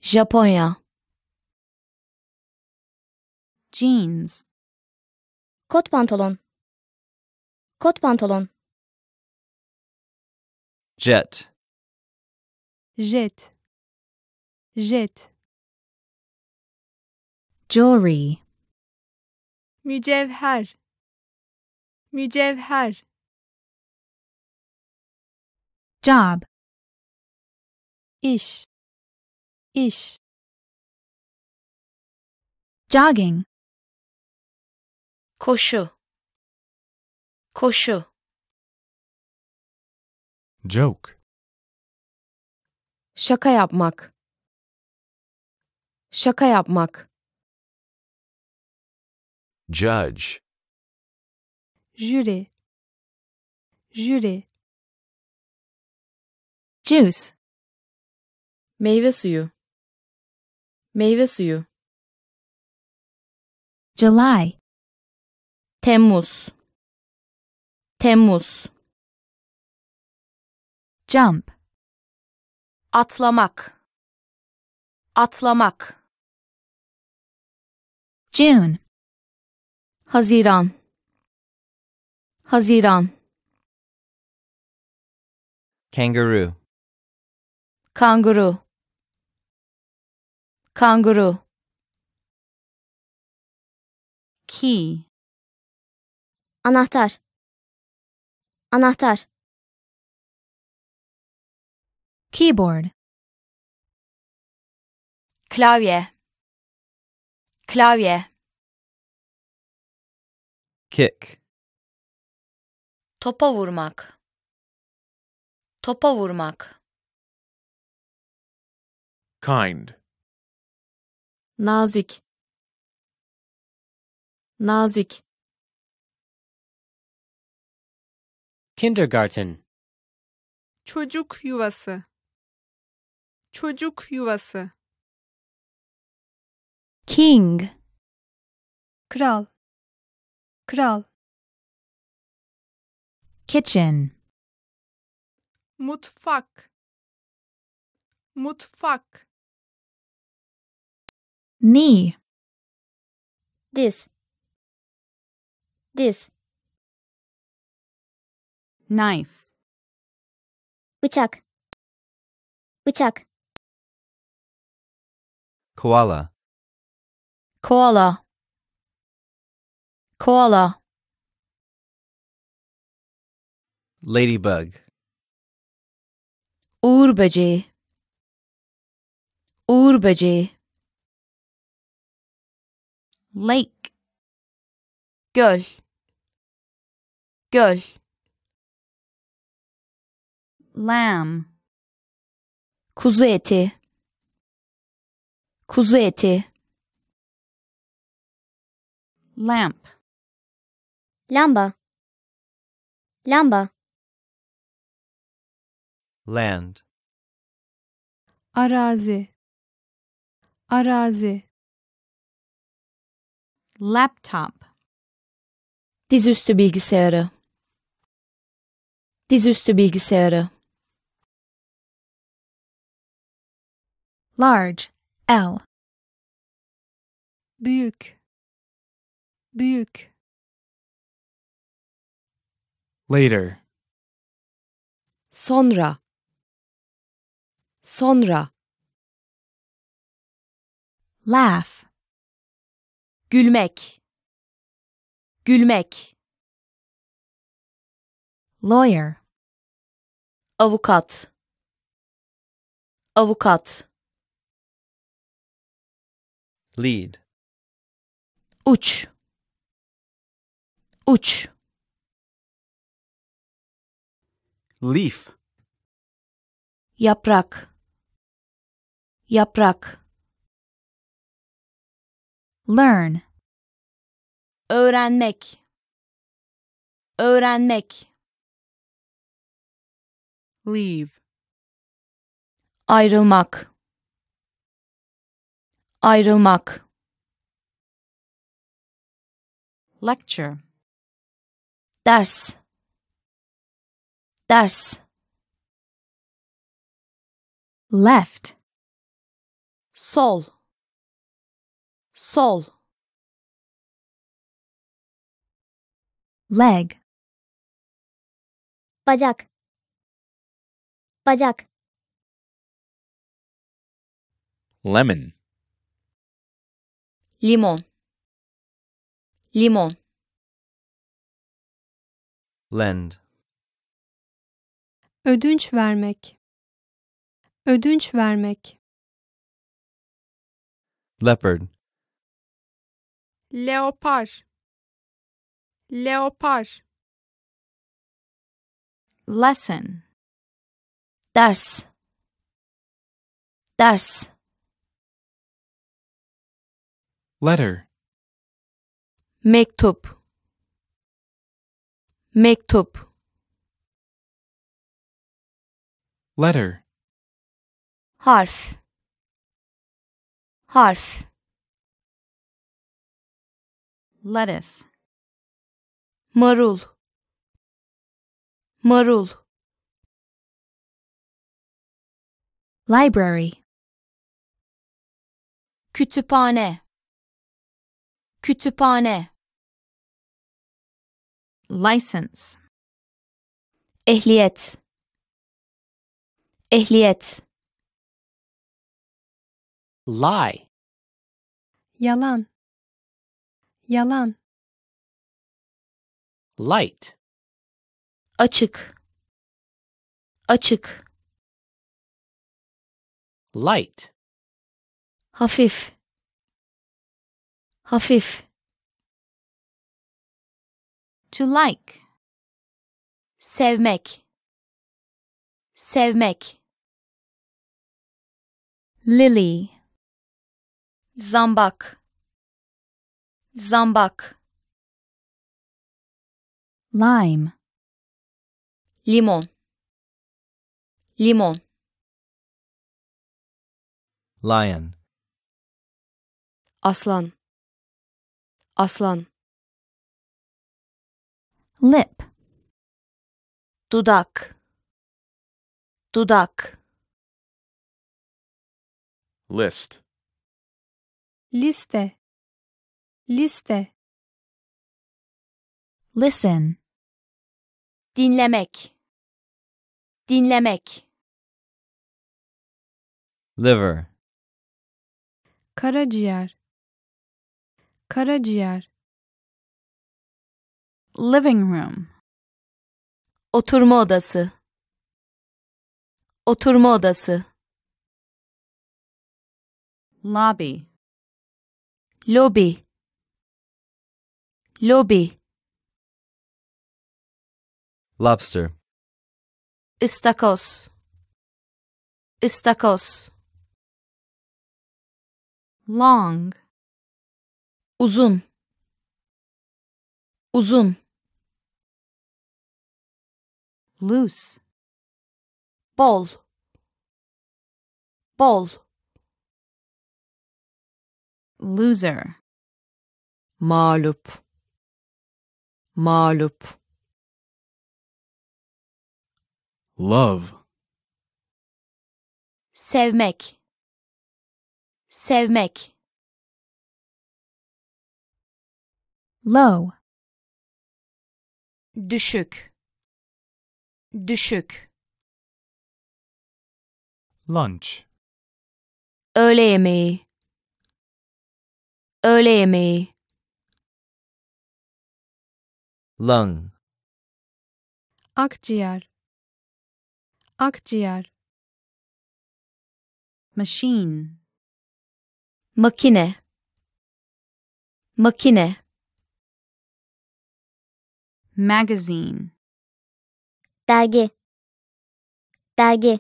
Japonya jeans kot pantolon kot pantolon jet jet jet jewelry mücevher mücevher job iş iş jogging koşu koşu joke şaka yapmak şaka yapmak judge jüri jüri juice meyve suyu meyve suyu July Temmuz Temmuz jump atlamak atlamak June Haziran Haziran kangaroo Kangaroo kanguru key anahtar anahtar keyboard klavye klavye kick topa vurmak topa vurmak kind nazik nazik kindergarten çocuk yuvası çocuk yuvası king kral kral kitchen mutfak mutfak knee this this knife bıçak bıçak koala koala koala ladybug uğur böceği uğur böceği lake göl göl lamb kuzu eti kuzu eti lamp lamba lamba land arazi arazi Laptop. Dizüstü bilgisayarı. Dizüstü bilgisayarı. Large. L. Büyük. Büyük. Later. Sonra. Sonra. Laugh. Gülmek. Gülmek. Lawyer. Avukat. Avukat. Lead. Uç. Uç. Leaf. Yaprak. Yaprak. Learn öğrenmek öğrenmek leave ayrılmak ayrılmak lecture ders ders left sol sol leg bacak bacak lemon limon limon lend ödünç vermek ödünç vermek leopard leopar Leopar. Lesson. Ders. Ders. Letter. Mektup. Mektup. Letter. Harf. Harf. Lettuce. marul marul library kütüphane kütüphane license ehliyet ehliyet lie yalan yalan Light. Açık. Açık. Light. Hafif. Hafif. To like. Sevmek. Sevmek. Lily. Zambak. Zambak. lime limon limon lion aslan aslan lip dudak dudak list liste liste listen Dinlemek. Dinlemek. Liver. Karaciğer. Karaciğer. Living room. Oturma odası. Oturma odası. Lobby. Lobby. Lobby. Lobster. Istacos. Istacos. Long. Uzun. Uzun. Loose. Bol. Bol. Loser. Malup. Malup. Love. Sevmek. Sevmek. Low. Düşük. Düşük. Lunch. Öğle yemeği. Öğle yemeği. Lung. Akciğer akciğer machine makine makine magazine dergi dergi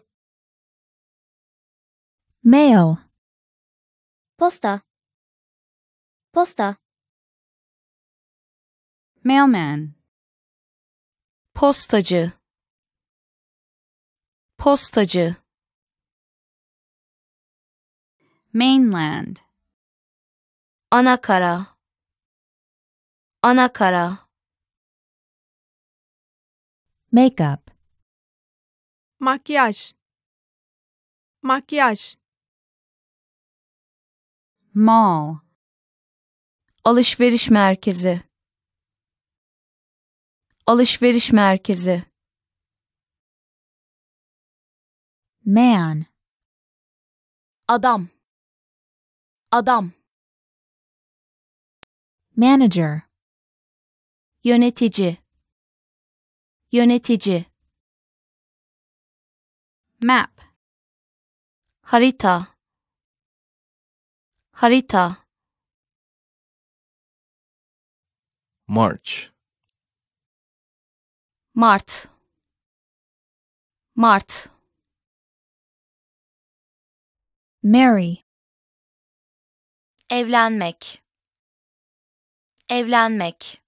mail posta posta mailman postacı postacı mainland anakara anakara makeup makyaj makyaj mall alışveriş merkezi alışveriş merkezi Man. Adam. Adam. Manager. Yönetici. Yönetici. Map. Harita. Harita. March. Mart. Mart. Marry. Evlenmek. Evlenmek.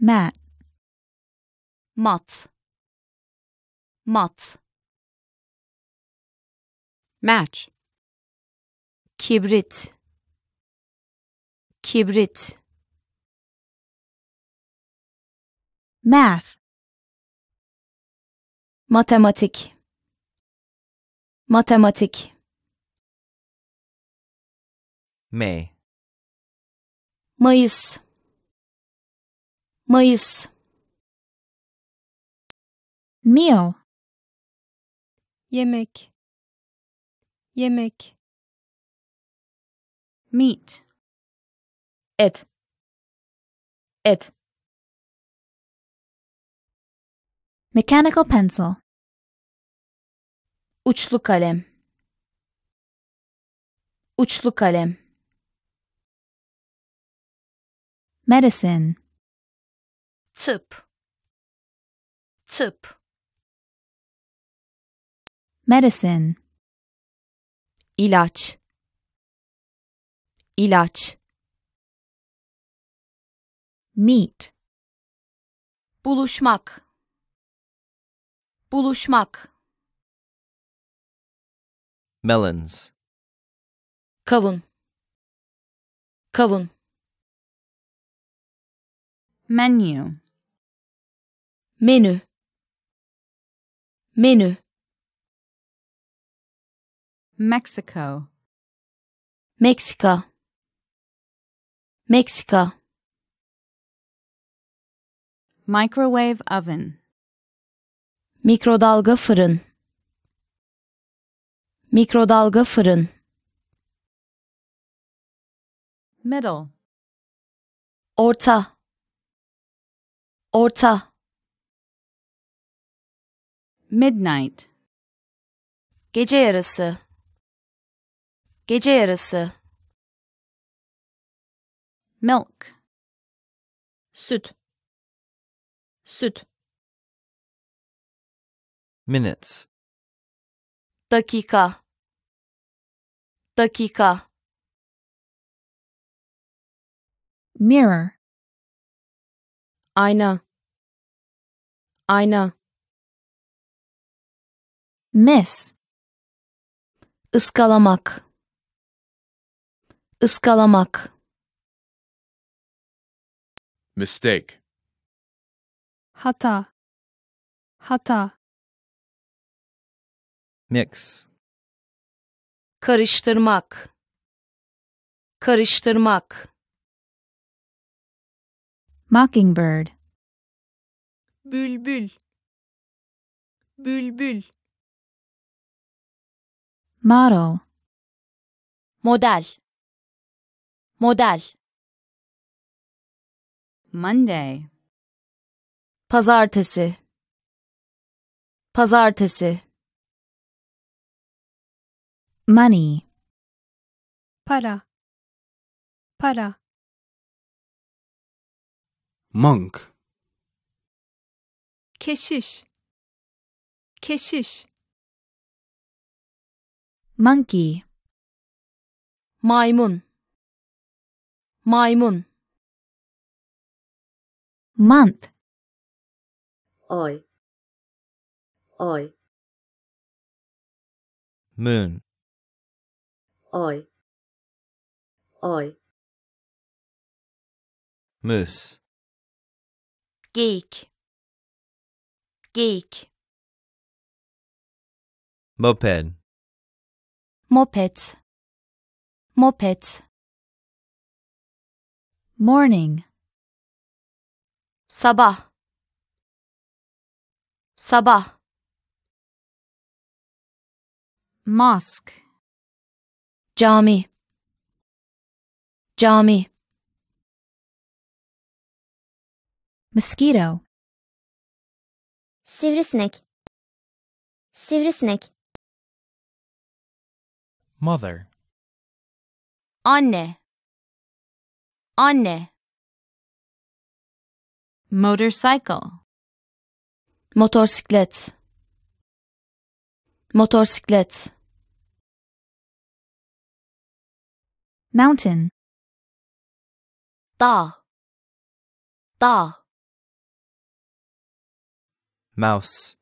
Mat. Mat. Mat. Match. Kibrit. Kibrit. Math. Matematik. Matematik May Mayıs Mayıs Meal Yemek Yemek Meat Et Et Mechanical pencil Uçlu kalem. Uçlu kalem. Medicine. Tıp. Tıp. Medicine. İlaç. İlaç. Meet. Buluşmak. Buluşmak. melons kavun kavun menu menü menü Mexico Mexico. Mexico. Microwave oven Mikrodalga fırın Mikrodalga fırın. Middle. Orta. Orta. Midnight. Gece yarısı. Gece yarısı. Milk. Süt. Süt. Minutes. Dakika. Dakika. Mirror. Ayna. Ayna. Miss. Iskalamak. Iskalamak. Mistake. Hata. Hata. Mix. karıştırmak karıştırmak mockingbird bülbül bülbül model model model monday pazartesi pazartesi Money. Para. Para. Monk. Keşiş. Keşiş. Monkey. Maymun. Maymun. Month. Ay. Ay. Moon. I I Moose Geek Geek Moped Moped Moped Morning Sabah Sabah Mosque cami cami mosquito sivrisinek sivrisinek mother anne anne motorcycle motorsiklet motorsiklet mountain Da. mouse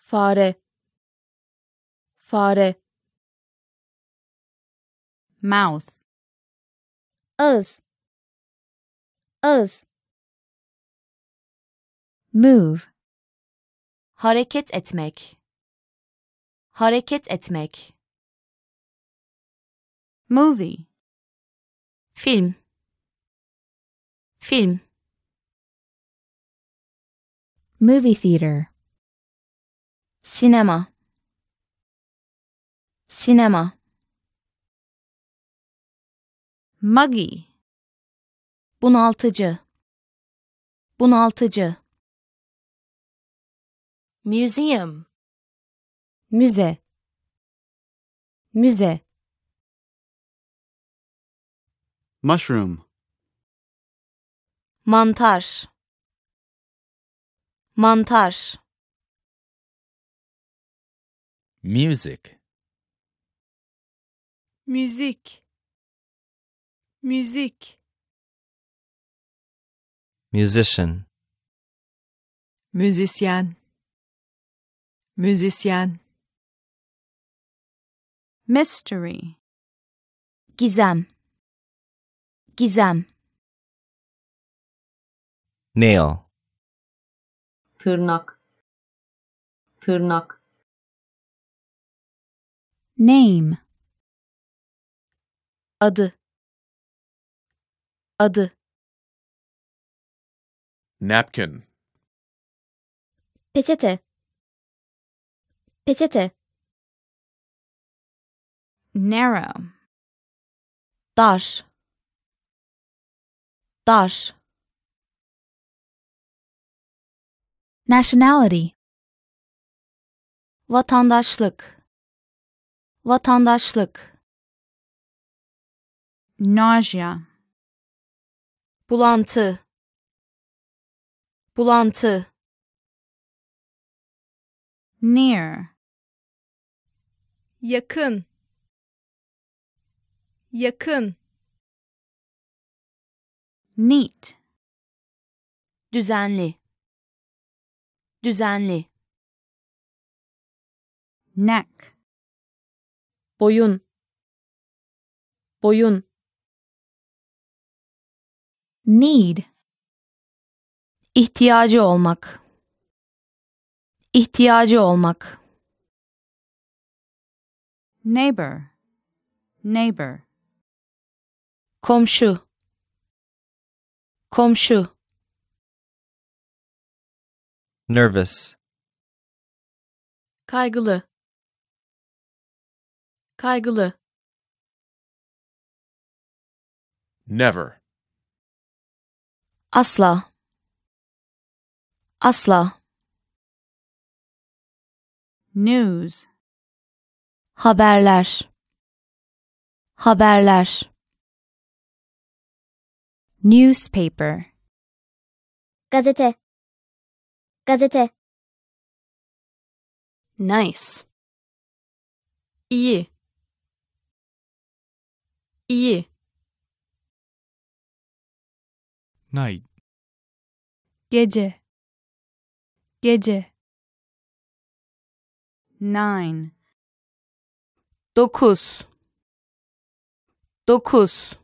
fare fare mouth us us move hareket etmek hareket etmek Movie. Film. Film. Movie theater. Sinema. Sinema. Muggy. Bunaltıcı. Bunaltıcı. Museum. Müze. Müze. Mushroom. Mantar. Mantar. Music. Music. Music. Musician. Müzisyen. Müzisyen. Mystery. Gizem. Gizem Nail Tırnak Tırnak Name Adı Adı Napkin Peçete Peçete Narrow Dar dar nationality vatandaşlık vatandaşlık nausea bulantı bulantı near yakın yakın neat düzenli düzenli neck boyun boyun need ihtiyacı olmak ihtiyacı olmak neighbor neighbor komşu Komşu Nervous Kaygılı Kaygılı Never Asla Asla News Haberler Haberler newspaper gazete gazete nice iyi iyi night gece gece nine dokuz dokuz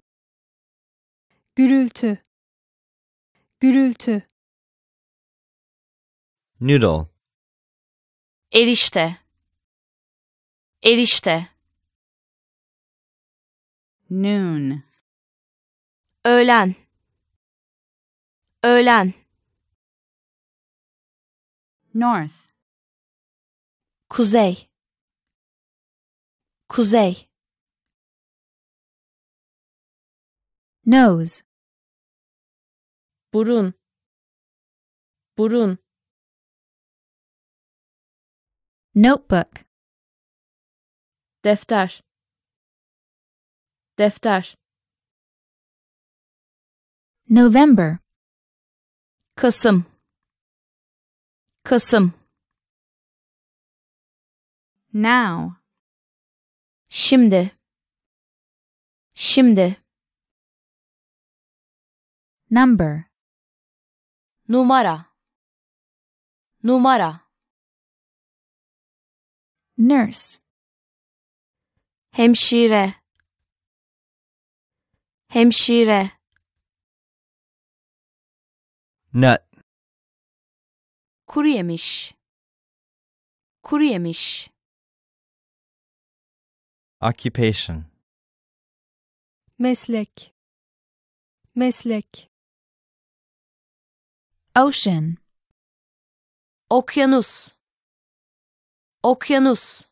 gürültü gürültü noodle erişte erişte noon öğlen öğlen north kuzey kuzey nose burun burun notebook defter defter November Kasım Kasım Now Şimdi Şimdi Number Numara Numara Nurse Hemşire Hemşire Nut Kuru yemiş Kuru yemiş Occupation Meslek Meslek Ocean Okyanus Okyanus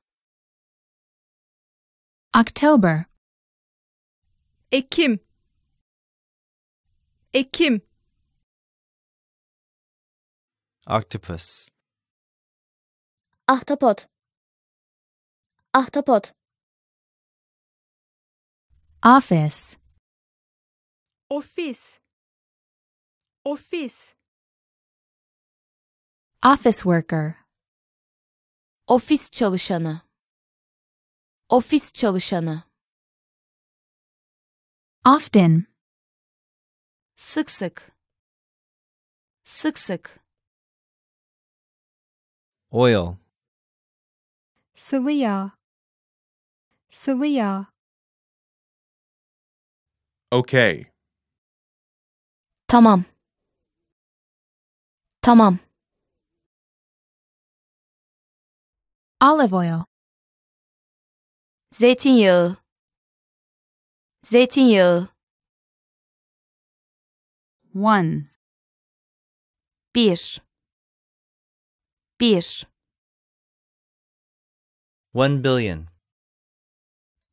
October Ekim Ekim Octopus Ahtapot Ahtapot Office Ofis Ofis Office worker. Ofis çalışanı. Ofis çalışanı. Often. Sık sık. Sık sık. Oil. Sıvı yağ. Sıvı yağ. Okay. Tamam. Tamam. olive oil zeytinyağı zeytinyağı 1 beer beer 1 billion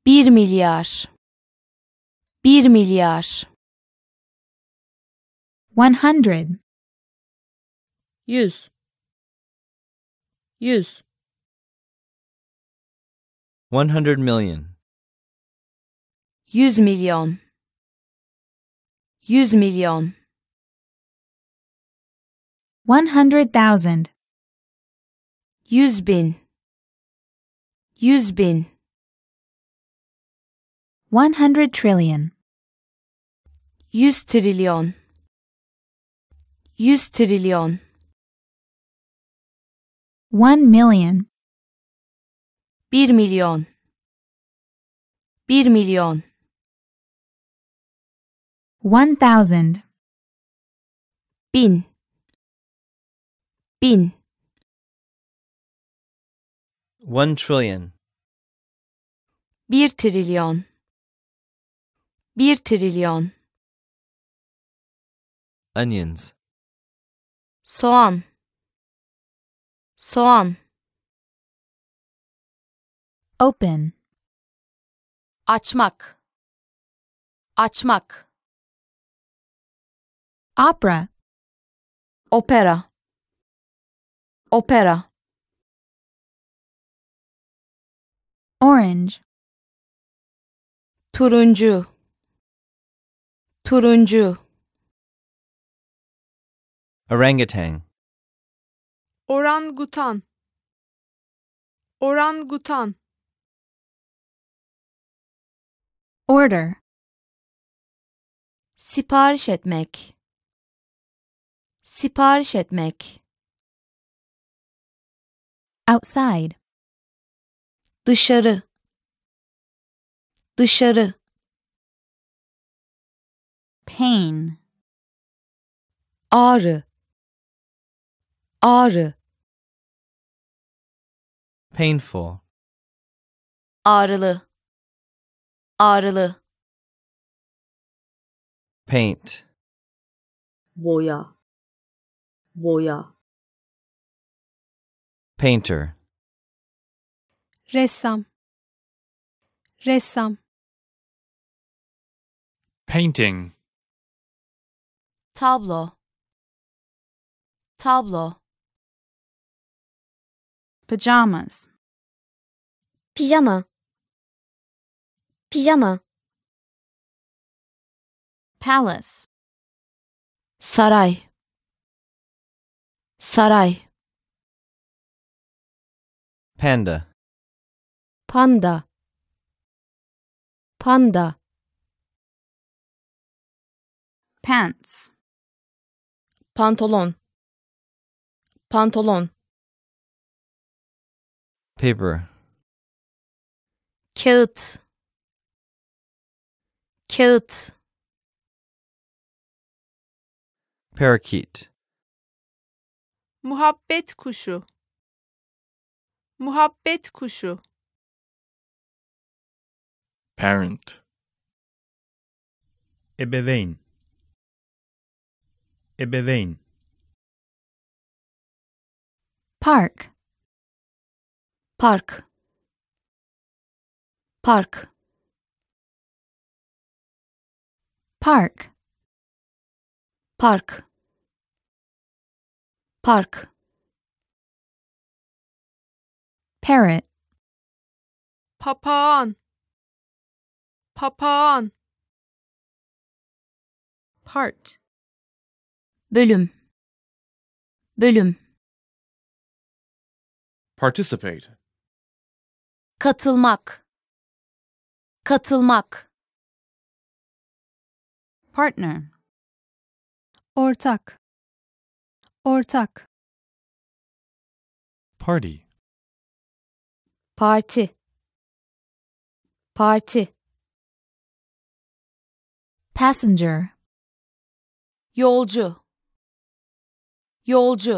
1 milyar 1 milyar 100 100 100 100 million. 100 million. 100 million. One 100,000. 100 bin. 100 bin. 100 trillion. 100 trilyon. 100 trilyon. 1 million. Bir milyon. Bir milyon. One thousand. Bin. Bin. One trillion. Bir trilyon. Bir trilyon. Onions. Soğan. Soğan. Open. Açmak. Açmak. Opera. Opera. Opera. Orange. Turuncu. Turuncu. Orangutan. Orangutan. Orangutan. Order. Sipariş etmek. Sipariş etmek. Outside. Dışarı. Dışarı. Pain. Ağrı. Ağrı. Painful. Ağrılı. Ağrılı. Paint. Boya. Boya. Painter. Ressam. Ressam. Painting. Tablo. Tablo. Pajamas. Pijama. Pijama. Palace. Saray. Saray. Panda. Panda. Panda. Pants. Pantolon. Pantolon. Paper. Cute. Kağıt parakeet, Muhabbet kuşu. Muhabbet kuşu. parent, ebeveyn, ebeveyn, Park Park Park Park Park Park Parrot Papağan Papağan Part Bölüm Bölüm Participate Katılmak Katılmak partner ortak ortak party Party. Party. passenger yolcu yolcu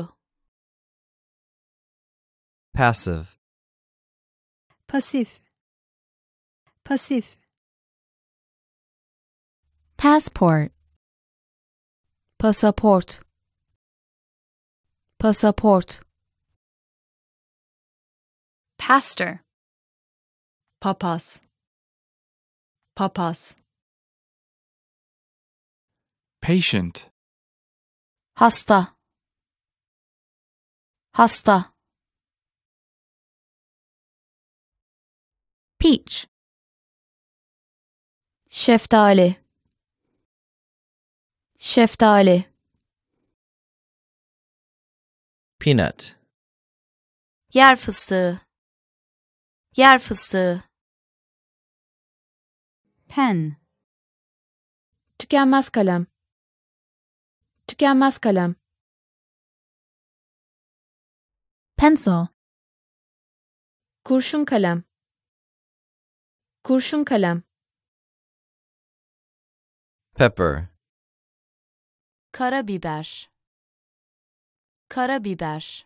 passive pasif pasif passport pasaport pasaport pastor papas papas patient hasta hasta peach şeftali Şeftali Peanut Yer fıstığı Yer fıstığı Pen Tükenmez kalem Tükenmez kalem Pencil Kurşun kalem Kurşun kalem Pepper karabiber karabiber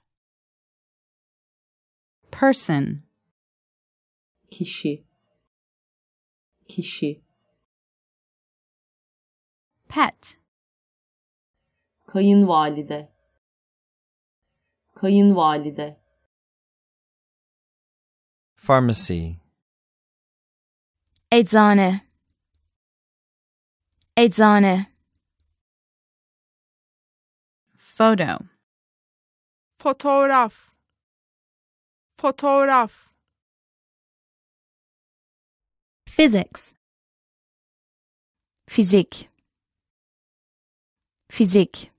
person kişi kişi pet kayınvalide kayınvalide pharmacy eczane eczane Photo. Photograph. Photograph. Physics. Physique. Physique.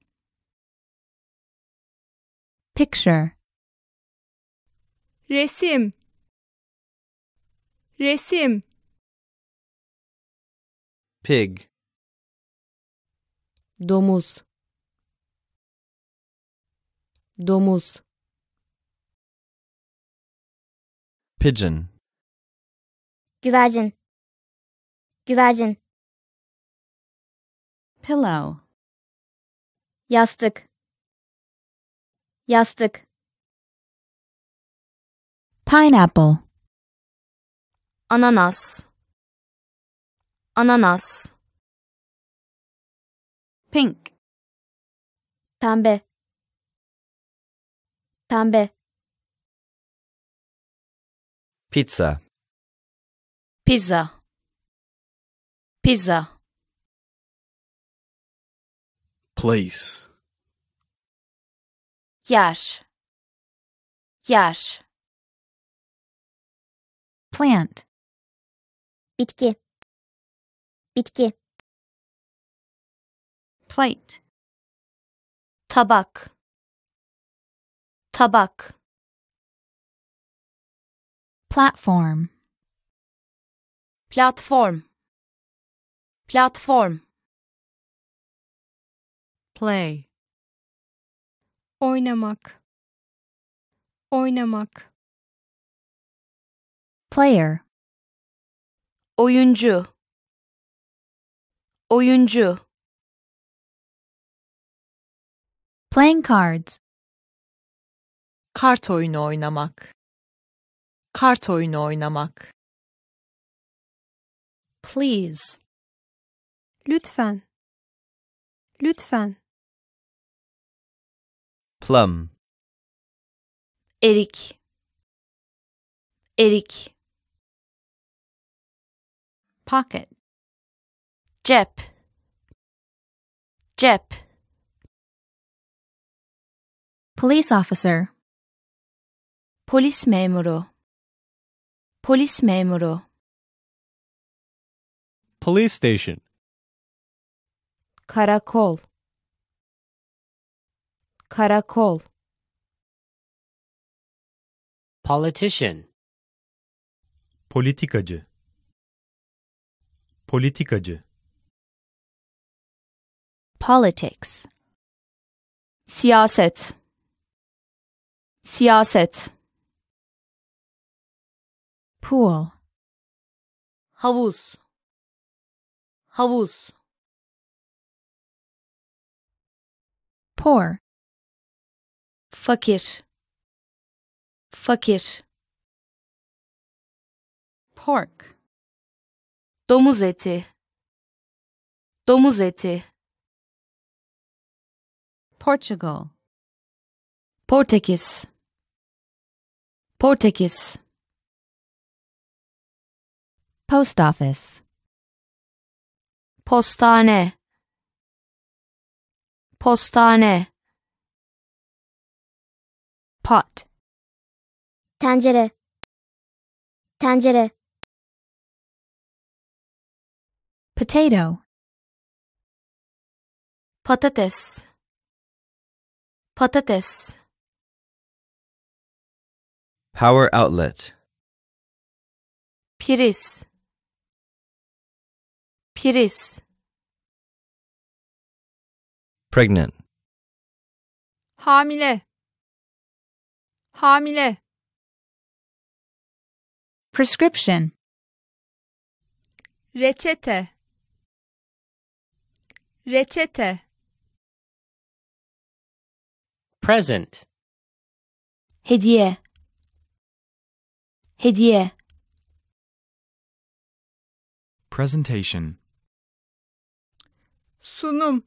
Picture. Resim. Resim. Pig. Domuz. Domuz Pigeon Güvercin Güvercin Pillow Yastık Yastık Pineapple Ananas Ananas Pink Pembe Pembe. Pizza. Pizza. Pizza. Place. Yer. Yer. Plant. Bitki. Bitki. Plate. Tabak tabak platform platform platform play oynamak oynamak player oyuncu oyuncu playing cards kart oyunu oynamak kart oyunu oynamak please lütfen lütfen plum erik erik pocket cep cep police officer Polis memuru Polis memuru Police station Karakol Karakol Politician Politikacı Politikacı Politics Siyaset Siyaset Pool. Havuz. Havuz. Poor. Fakir. Fakir. Pork. Domuz eti. Domuz eti. Portugal. Portekiz. Portekiz. post office postane postane pot tencere tencere potato patates patates power outlet piris Priz Pregnant Hamile Hamile Prescription Reçete Reçete Present Hediye Hediye Presentation sunum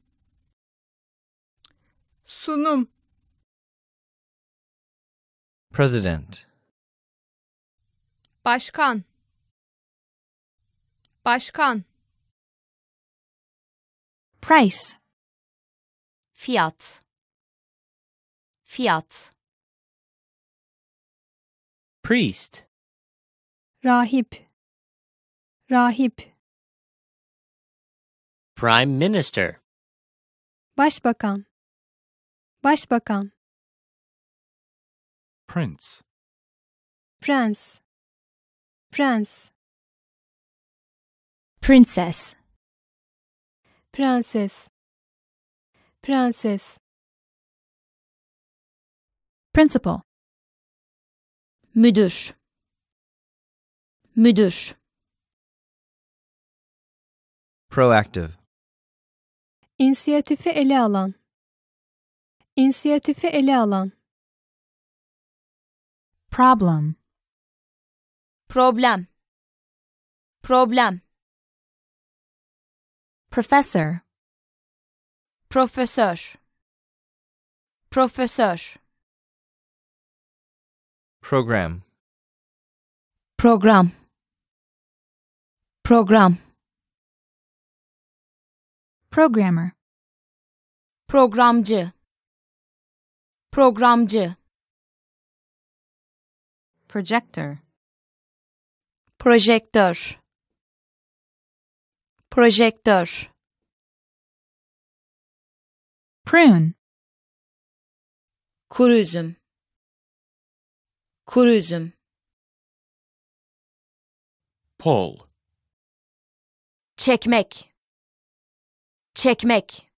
sunum president başkan başkan price fiyat fiyat priest rahip rahip Prime Minister Başbakan Başbakan Prince Prince Prince Princess Princess Princess Principal Müdür Müdür Proactive İnisiyatifi ele alan. İnisiyatifi ele alan. Problem. Problem. Problem. Professor. Profesör. Profesör. Program. Program. Program. Programmer Programcı Programcı Projector Projektör Projektör Prune Kuru üzüm Kuru üzüm Pull Çekmek Çekmek.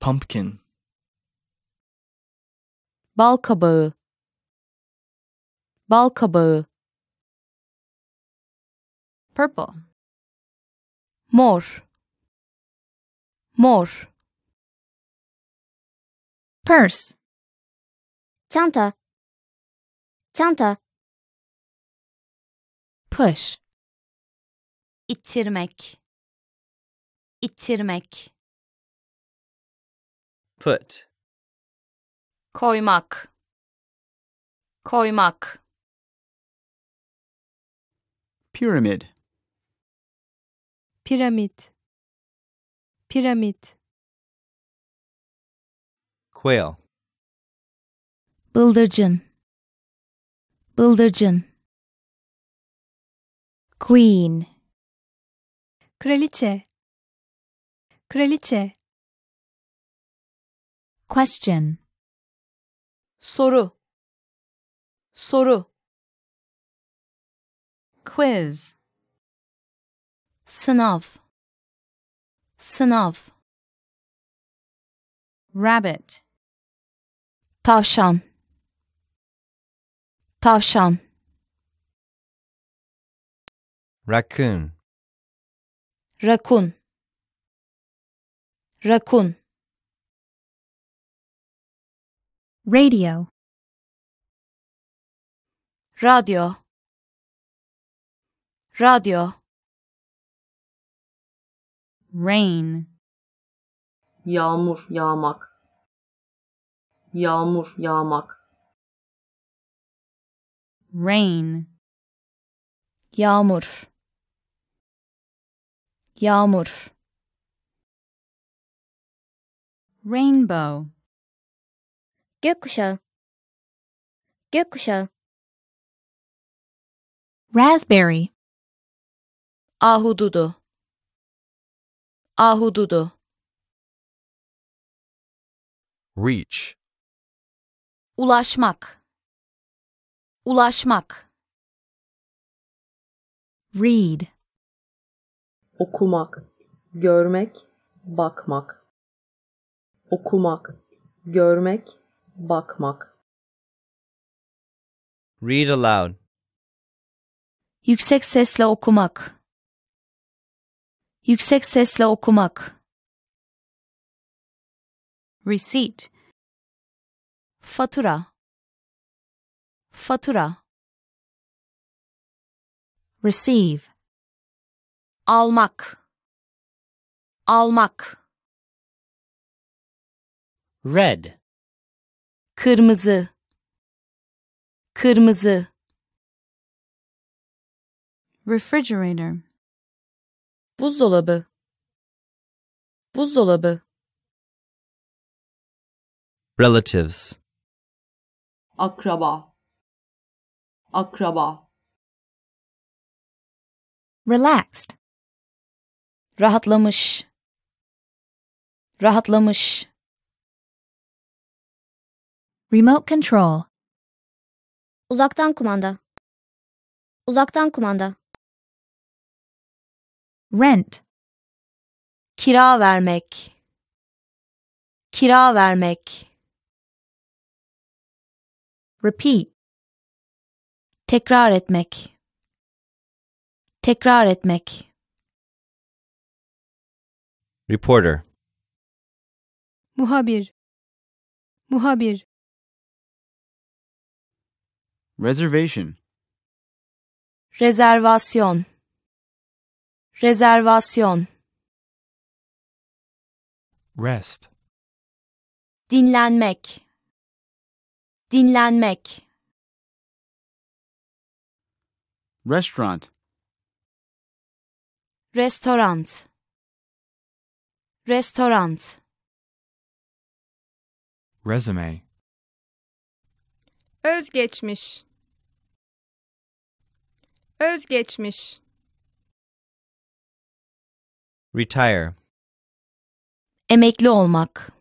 Pumpkin. Bal kabağı. Bal kabağı. Purple. Mor. Mor. Purse. Çanta. Çanta. Push. İttirmek ittirmek put koymak koymak pyramid piramit piramit quail bıldırcın bıldırcın queen kraliçe Kraliçe. Question. Soru. Soru. Quiz. Sınav. Sınav. Rabbit. Tavşan. Tavşan. Raccoon. Raccoon. Rakun Radio Radio. Radio. Rain Yağmur yağmak Yağmur yağmak Rain Yağmur Yağmur rainbow gökkuşağı gökkuşağı raspberry ahududu ahududu reach ulaşmak ulaşmak read okumak görmek bakmak okumak, görmek, bakmak. Read aloud. Yüksek sesle okumak. Yüksek sesle okumak. Receipt. Fatura. Fatura. Receive. Almak. Almak. Red. Kırmızı. Kırmızı. Refrigerator. Buzdolabı. Buzdolabı. Relatives. Akraba. Akraba. Relaxed. Rahatlamış. Rahatlamış. Remote control. Uzaktan kumanda. Uzaktan kumanda. Rent. Kira vermek. Kira vermek. Repeat. Tekrar etmek. Tekrar etmek. Reporter. Muhabir. Muhabir. Reservation. Reservation. Reservation. Rest. Dinlenmek. Dinlenmek. Restaurant. Restaurant. Restaurant. Resume. özgeçmiş özgeçmiş retire emekli olmak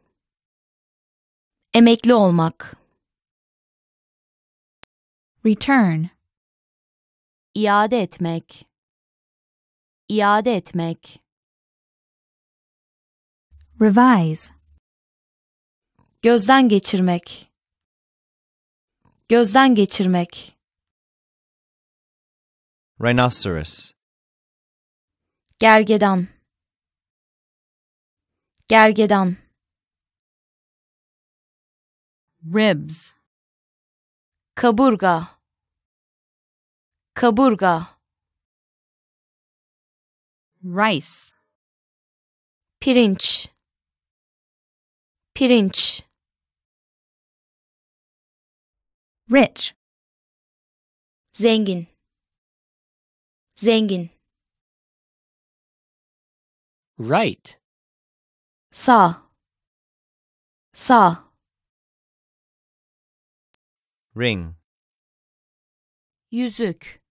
emekli olmak return iade etmek iade etmek revise gözden geçirmek Gözden geçirmek. Rhinoceros. Gergedan. Gergedan. Ribs. Kaburga. Kaburga. Rice. Pirinç. Pirinç. rich zengin zengin right saw saw ring yüzük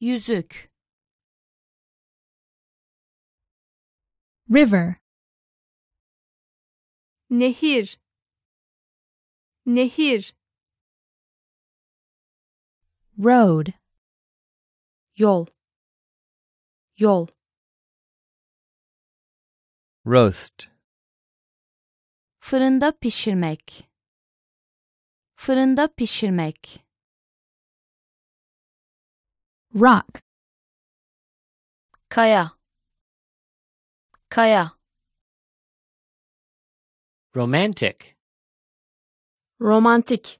yüzük river nehir Nehir Road Yol Yol Roast Fırında pişirmek Fırında pişirmek Rock Kaya Kaya Romantic romantik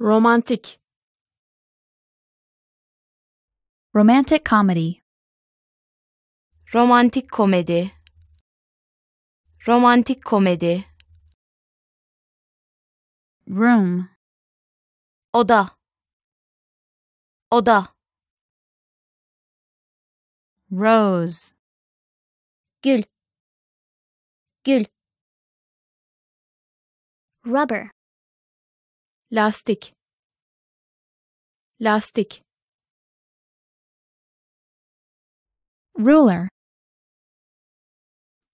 romantik romantic comedy romantik komedi romantik komedi room oda oda rose gül gül rubber lastik lastik ruler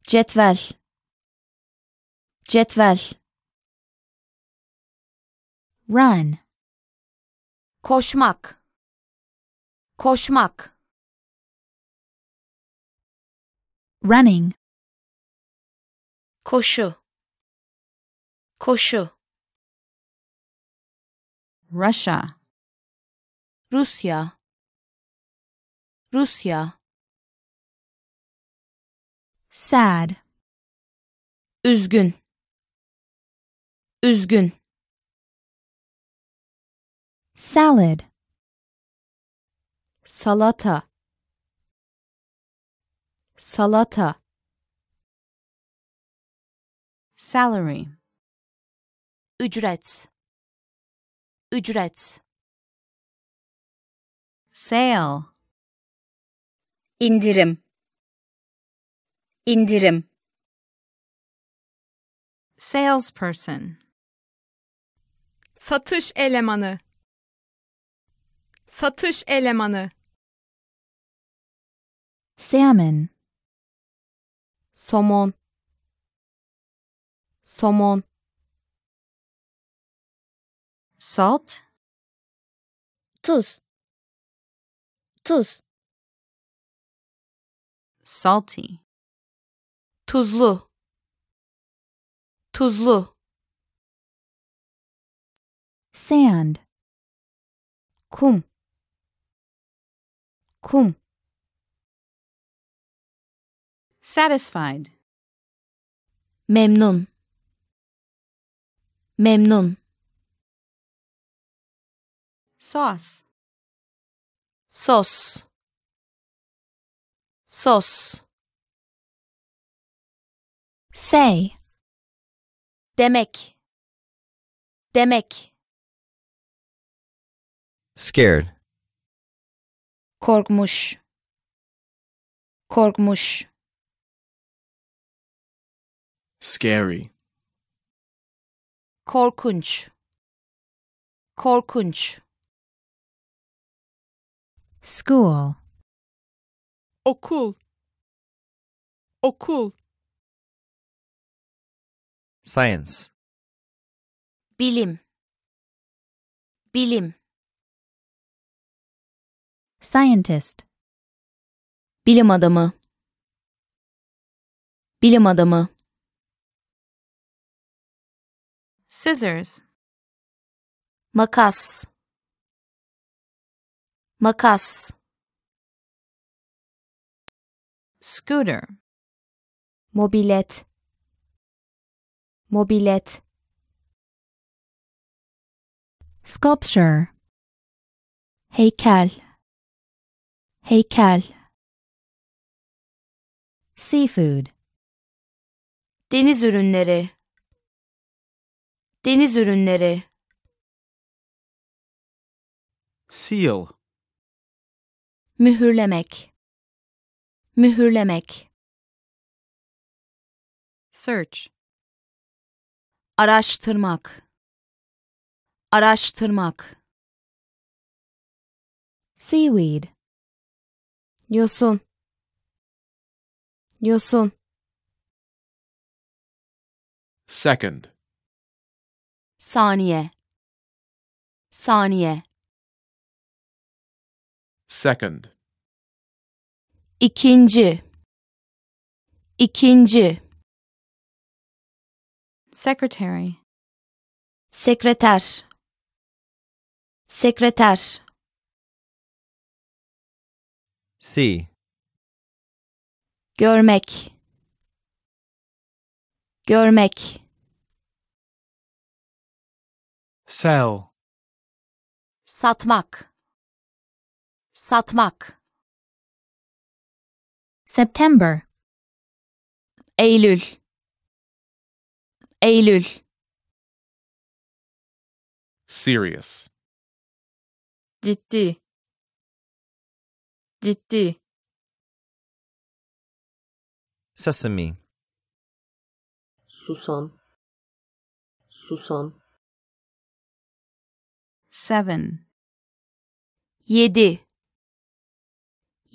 cetvel cetvel run koşmak koşmak running koşu koşu Russia Rusya Rusya sad üzgün üzgün salad salata salata salary ücret ücret sale indirim indirim salesperson satış elemanı satış elemanı salmon somon somon salt, tuz, tuz, salty, tuzlu, tuzlu, sand, kum, kum, satisfied, memnun, memnun. Sos. Sos. Sos. Say. Demek. Demek. Scared. Korkmuş. Korkmuş. Scary. Korkunç. Korkunç. School. Okul. Okul. Science. Bilim. Bilim. Scientist. Bilim adamı. Bilim adamı. Scissors. Makas makas scooter mobilet mobilet sculpture heykel heykel seafood deniz ürünleri deniz ürünleri seal mühürlemek mühürlemek search araştırmak araştırmak seaweed yosun yosun second saniye saniye Second. İkinci. İkinci. Secretary. Sekreter. Sekreter. See. Görmek. Görmek. Sell. Satmak satmak September Eylül Eylül serious ciddi ciddi sesame susam susam seven yedi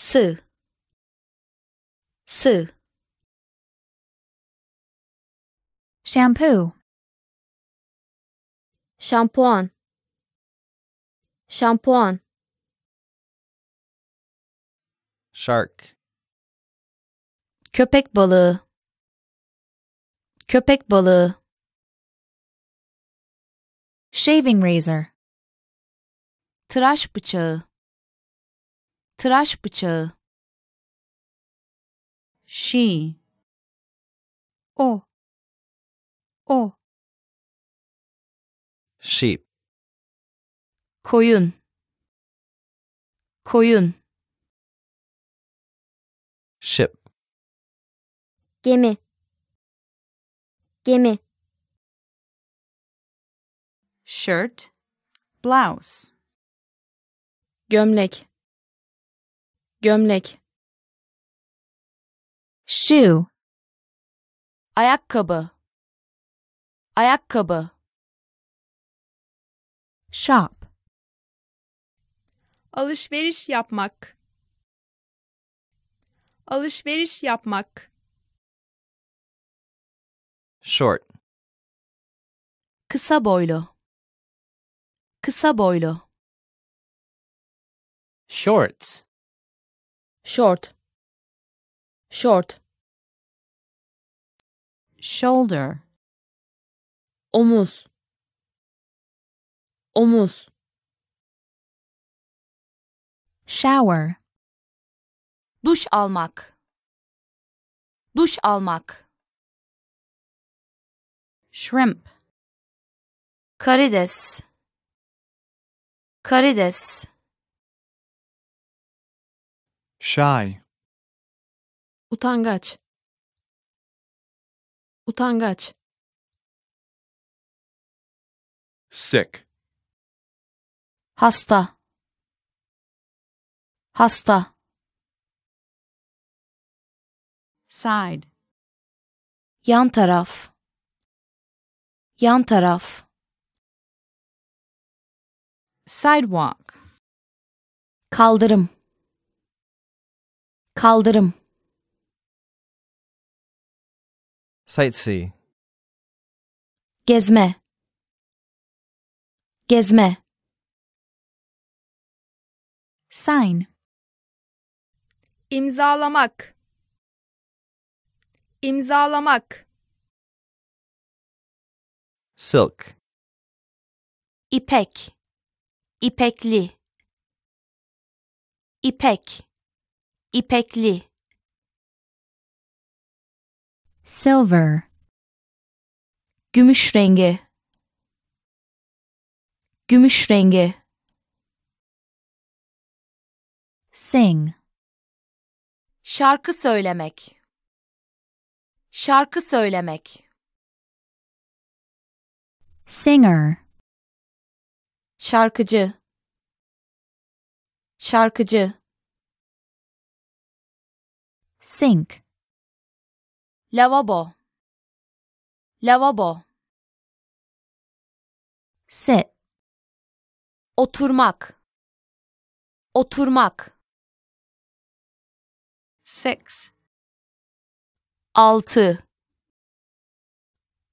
스, 스. shampoo, 샴푸원, 샴푸원. shark, köpek balığı, köpek balığı. shaving razor, tıraş bıçağı, tıraş bıçağı she o o sheep koyun koyun ship gemi gemi shirt blouse gömlek Gömlek. Shoe. Ayakkabı. Ayakkabı. Shop. Alışveriş yapmak. Alışveriş yapmak. Short. Kısa boylu. Kısa boylu. Shorts short short shoulder omuz omuz shower duş almak duş almak shrimp karides karides Shy. Utangaç. Utangaç. Sick. Hasta. Hasta. Side. Yan taraf. Yan taraf. Sidewalk. Kaldırım. Kaldırım. Sightsee. Gezme. Gezme. Sign. İmzalamak. İmzalamak. Silk. İpek. İpekli. İpek. İpekli silver gümüş rengi gümüş rengi sing şarkı söylemek şarkı söylemek singer şarkıcı şarkıcı sink lavabo lavabo sit oturmak oturmak six altı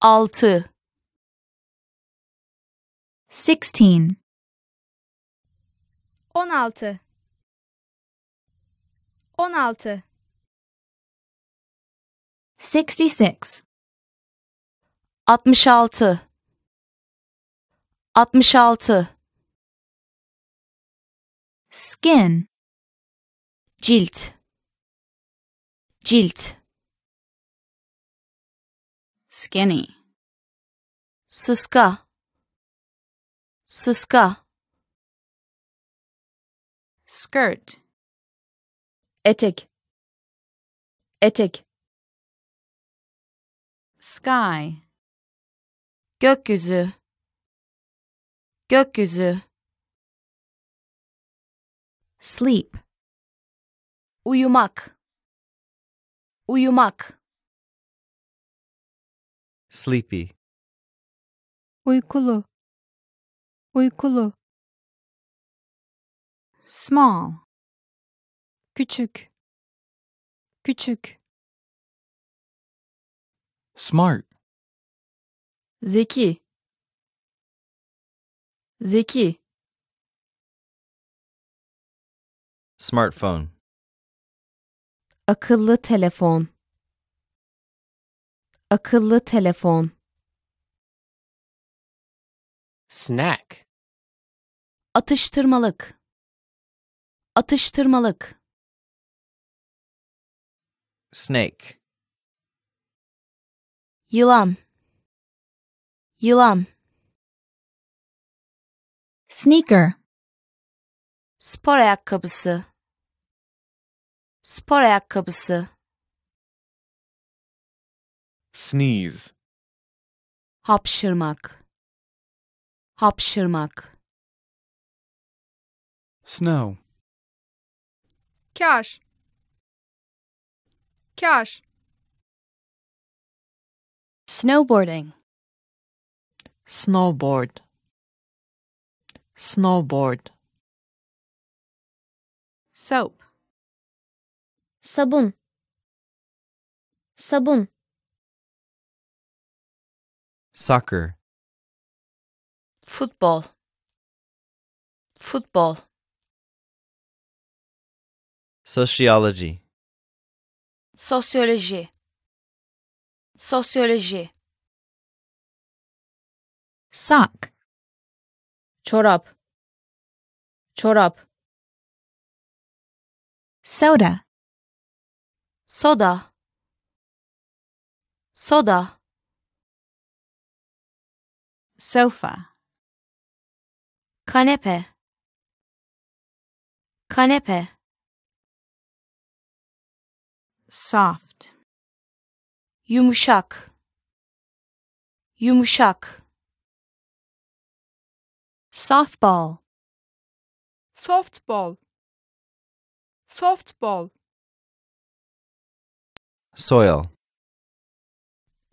altı sixteen on altı on altı 66 66 66 skin cilt cilt skinny sıska sıska skirt etek etek sky gökyüzü gökyüzü sleep uyumak uyumak sleepy uykulu uykulu small küçük küçük Smart. Zeki. Zeki. Smartphone. Akıllı telefon. Akıllı telefon. Snack. Atıştırmalık. Atıştırmalık. Snake. Yılan Yılan Sneaker Spor ayakkabısı Spor ayakkabısı Sneeze Hapşırmak Hapşırmak Snow Kar Kar Snowboarding. Snowboard. Snowboard. Soap. Sabun. Sabun. Soccer. Football. Football. Sociology. Sociologie. Sociologie. sock çorap çorap soda soda soda sofa kanepe kanepe soft yumuşak yumuşak softball softball softball soil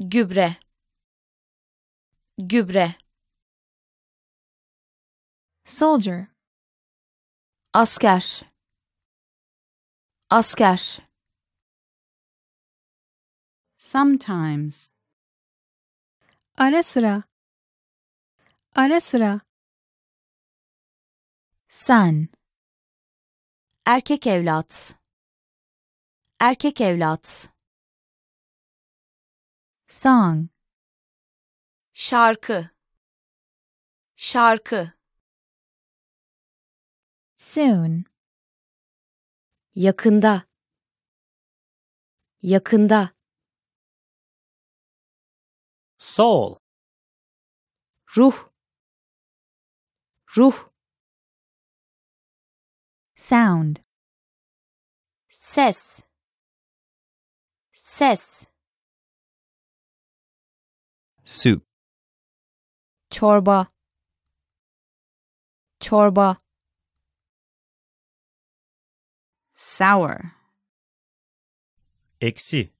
gübre gübre soldier asker asker sometimes ara sıra ara sıra sen erkek evlat erkek evlat song şarkı şarkı soon yakında yakında soul ruh ruh sound. Ses. Ses. Soup. Chorba. Chorba. Sour. Eksi.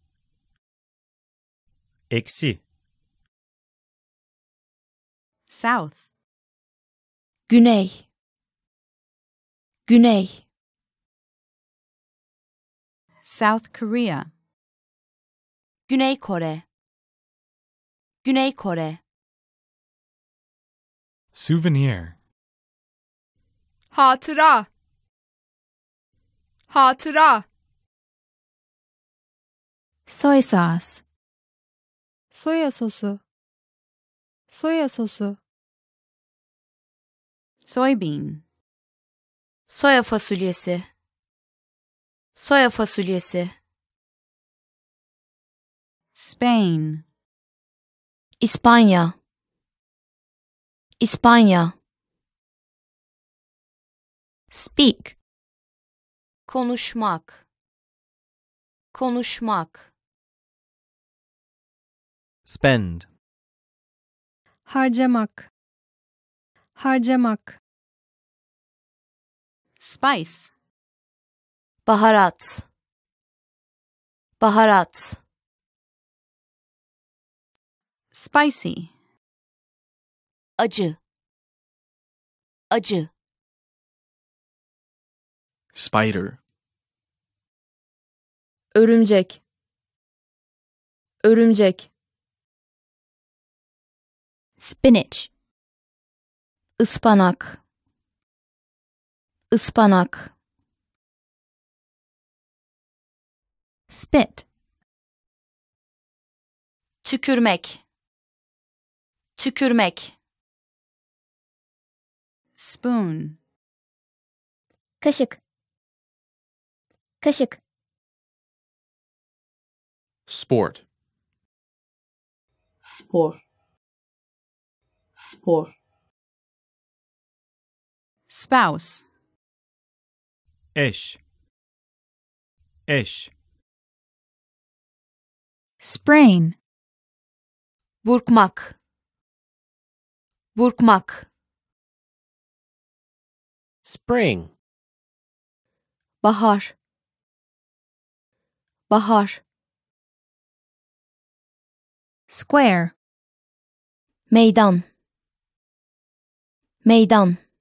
Eksi. South. Güney. Güney South Korea Güney Kore Güney Kore Souvenir Hatıra Hatıra Soy sauce Soya sosu Soya sosu Soybean Soya fasulyesi. Soya fasulyesi. Spain. İspanya. İspanya. Speak. Konuşmak. Konuşmak. Spend. Harcamak. Harcamak. Spice. Baharat. Baharat. Spicy. Acı. Acı. Spider. Örümcek. Örümcek. Spinach. ıspanak ıspanak spit tükürmek tükürmek spoon kaşık kaşık sport spor spor spouse eş eş sprain burkmak burkmak spring bahar bahar square meydan meydan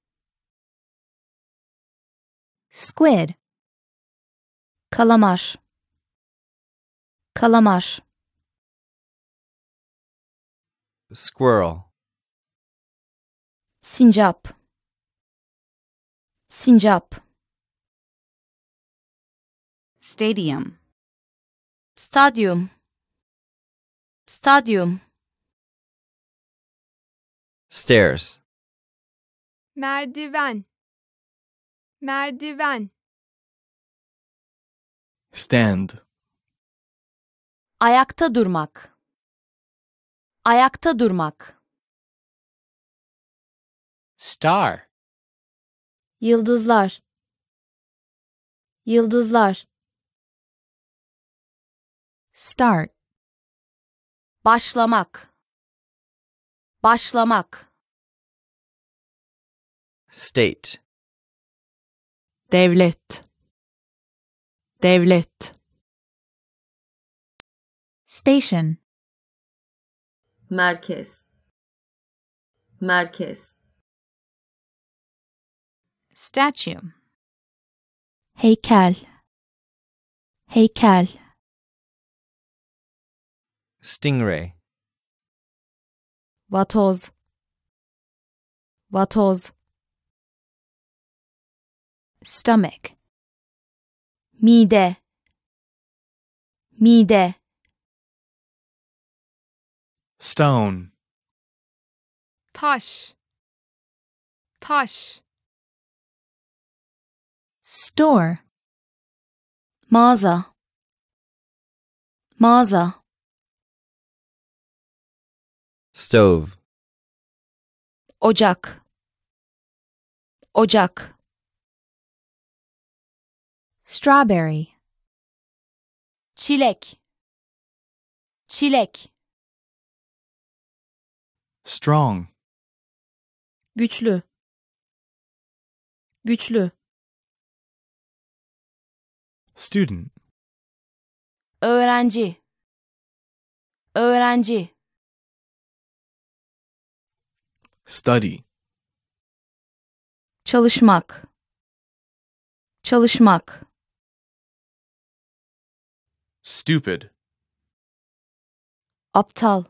squid kalamash kalamash squirrel Sinjap. Sinjap. stadium stadium stadium stairs merdiven merdiven stand ayakta durmak ayakta durmak star yıldızlar yıldızlar start başlamak başlamak state Devlet. Devlet. Station. Merkez. Merkez. Statue. Heykel. Heykel. Stingray. Vatoz. Vatoz stomach. Mide, mide. Stone. Tash. Tash. Store. Maza. Maza. Stove. Ocak, ocak. strawberry çilek çilek strong güçlü güçlü student öğrenci öğrenci study çalışmak çalışmak Stupid. Aptal.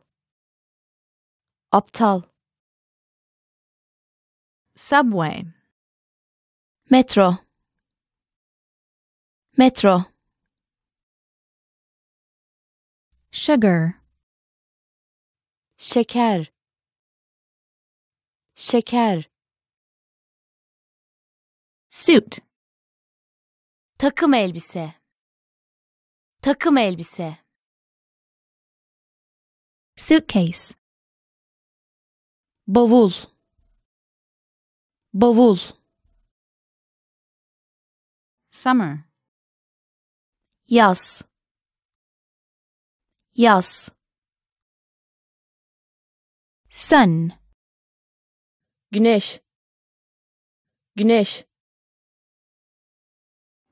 Aptal. Subway. Metro. Metro. Sugar. Şeker. Şeker. Suit. Takım elbise. Takım elbise. Suitcase. Bavul. Bavul. Summer. Yaz. Yaz. Sun. Güneş. Güneş.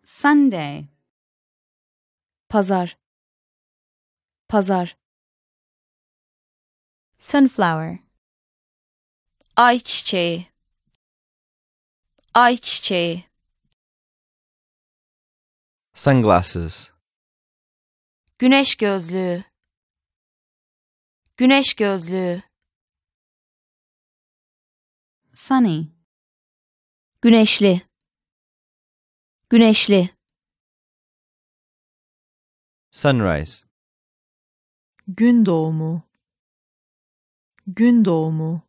Sunday. Pazar. Pazar. Sunflower. Ayçiçeği. Ayçiçeği. Sunglasses. Güneş gözlüğü. Güneş gözlüğü. Sunny. Güneşli. Güneşli. Sunrise. Gün doğumu. Gün doğumu.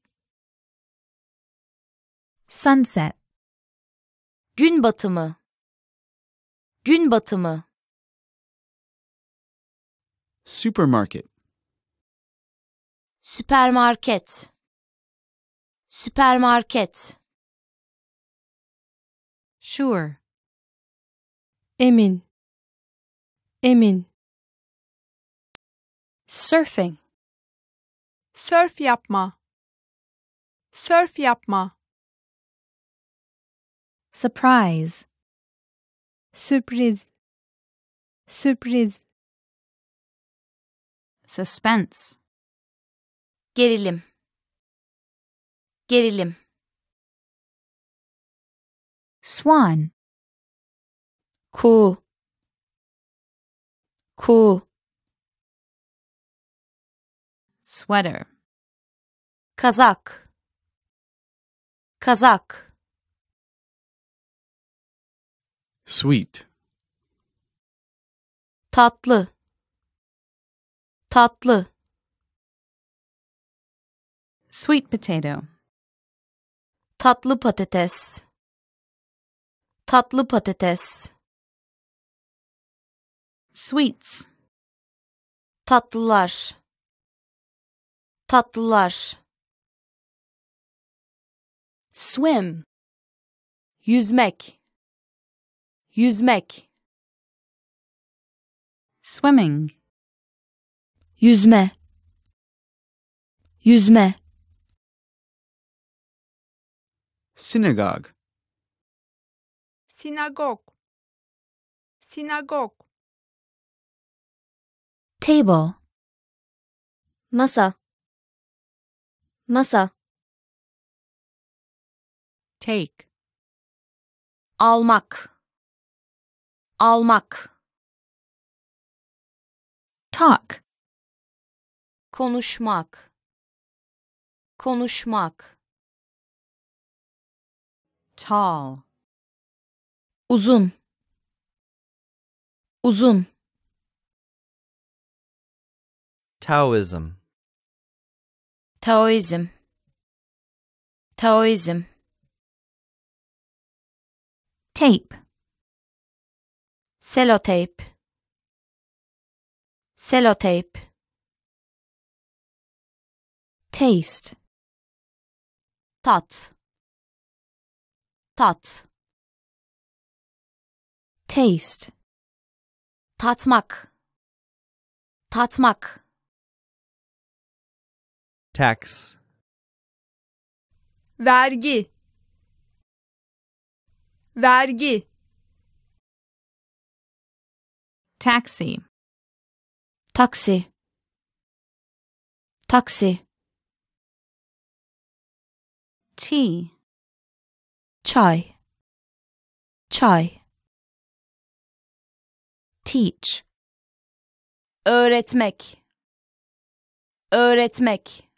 Sunset. Gün batımı. Gün batımı. Supermarket. Süpermarket. Süpermarket. Sure. Emin. Emin. Surfing. Surf yapma. Surf yapma. Surprise. Surprise. Surprise. Suspense. Gerilim. Gerilim. Swan. Cool. Cool. sweater. Kazak kazak sweet tatlı tatlı sweet potato tatlı patates tatlı patates sweets tatlılar tatlılar swim yüzmek yüzmek swimming yüzme yüzme synagogue sinagog sinagog table masa Masa. Take. Almak. Almak. Talk. Konuşmak. Konuşmak. Tall. Uzun. Uzun. Taoism Taoism Taoism Tape Sellotape Sellotape Taste Tat Tat Taste Tatmak Tatmak tax vergi vergi taxi taksi taksi tea çay çay teach öğretmek öğretmek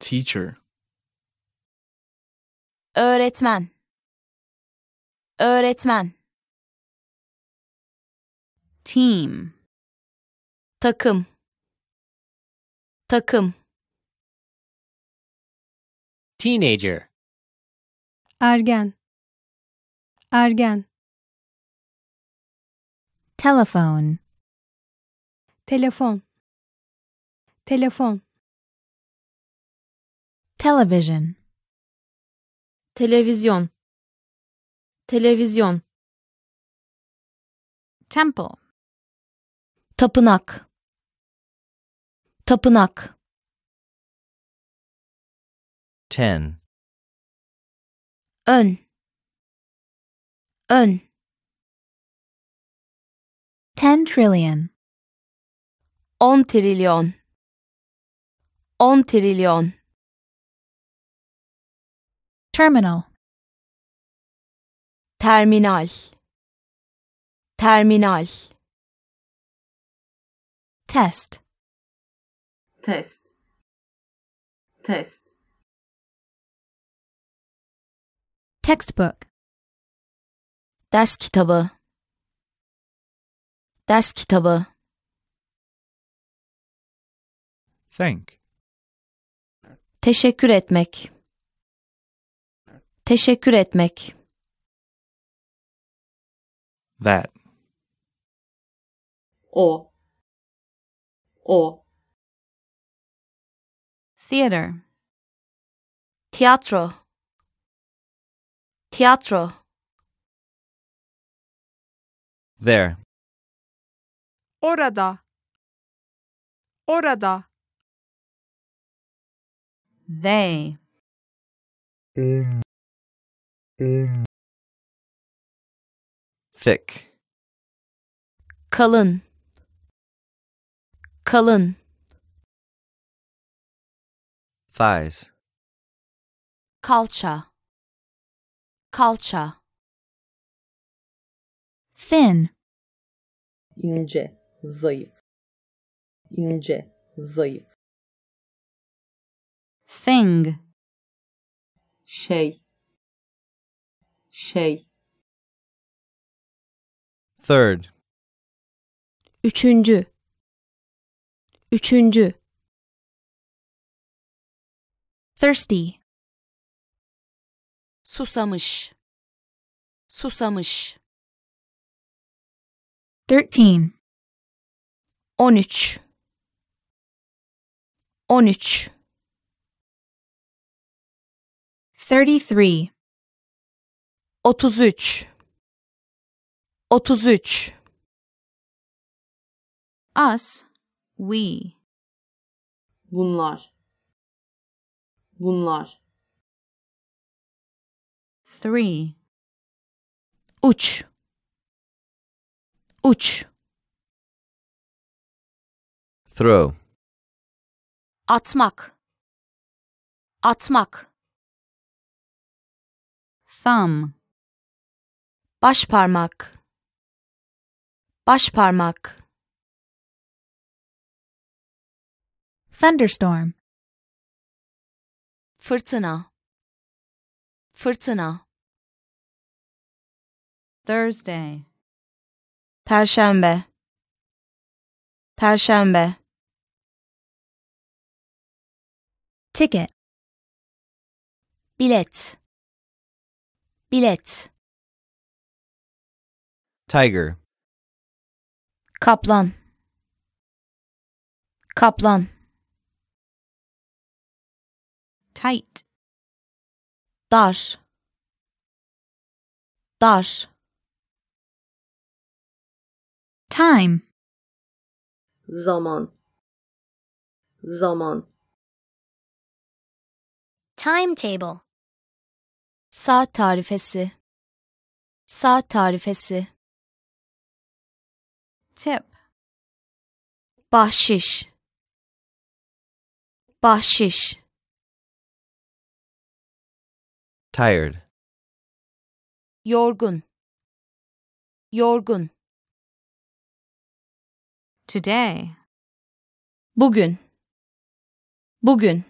Teacher. Öğretmen. Öğretmen. Team. Takım. Takım. Teenager. Ergen. Ergen. Telephone. Telefon. Telefon television televizyon televizyon temple tapınak tapınak 10 ön ön 10 trillion 10 trilyon 10 trilyon Terminal Terminal Terminal Test Test Test Textbook Ders kitabı Ders kitabı Thank Teşekkür etmek Teşekkür etmek. That. O. O. Theater. Tiyatro. Tiyatro. There. Orada. Orada. They. Um. Um, Thick. Kalın. Kalın. Thighs. Kalça. Kalça. Thin. İnce, zayıf. İnce, zayıf. Thing. Şey. şey. Third. Üçüncü. Üçüncü. Thirsty. Susamış. Susamış. Thirteen. On üç. On üç. Thirty-three. 33 33 Us, we. Bunlar. Bunlar. 3 Uç. Uç. Throw. Atmak. Atmak. Thumb baş parmak baş parmak thunderstorm fırtına fırtına Thursday Perşembe Perşembe Ticket Bilet Bilet Tiger. Kaplan. Kaplan. Tight. Dar. Dar. Time. Zaman. Zaman. Timetable. Saat tarifesi. Saat tarifesi tip bahşiş bahşiş tired yorgun yorgun today bugün bugün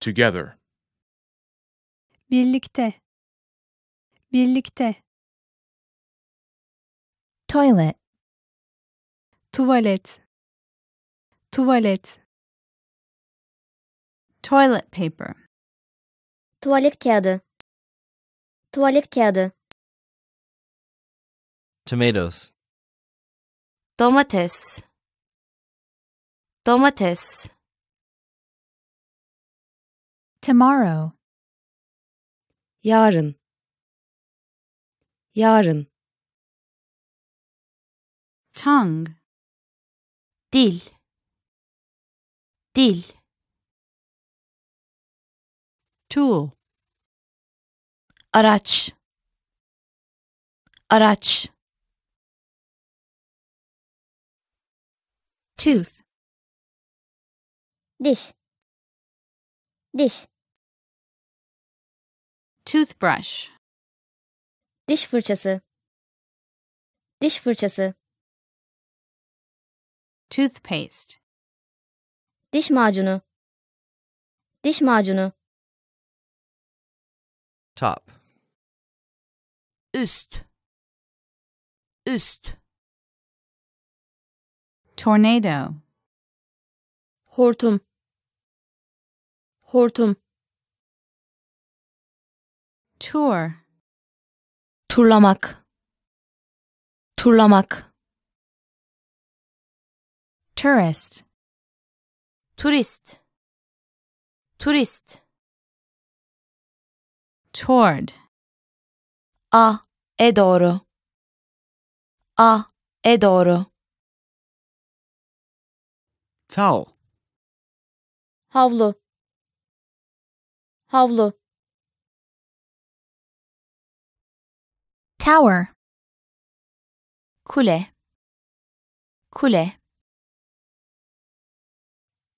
together birlikte birlikte toilet tuvalet tuvalet toilet paper tuvalet kağıdı tuvalet kağıdı tomatoes domates domates tomorrow yarın yarın tongue dil dil tool araç araç tooth diş diş toothbrush diş fırçası diş fırçası Toothpaste. Diş macunu. Diş macunu. Top. Üst. Üst. Tornado. Hortum. Hortum. Tour. Turlamak. Turlamak. Tourist. Turist. Turist. Toward. A e doğru. A e doğru. Towel. Havlu. Havlu. Tower. Kule. Kule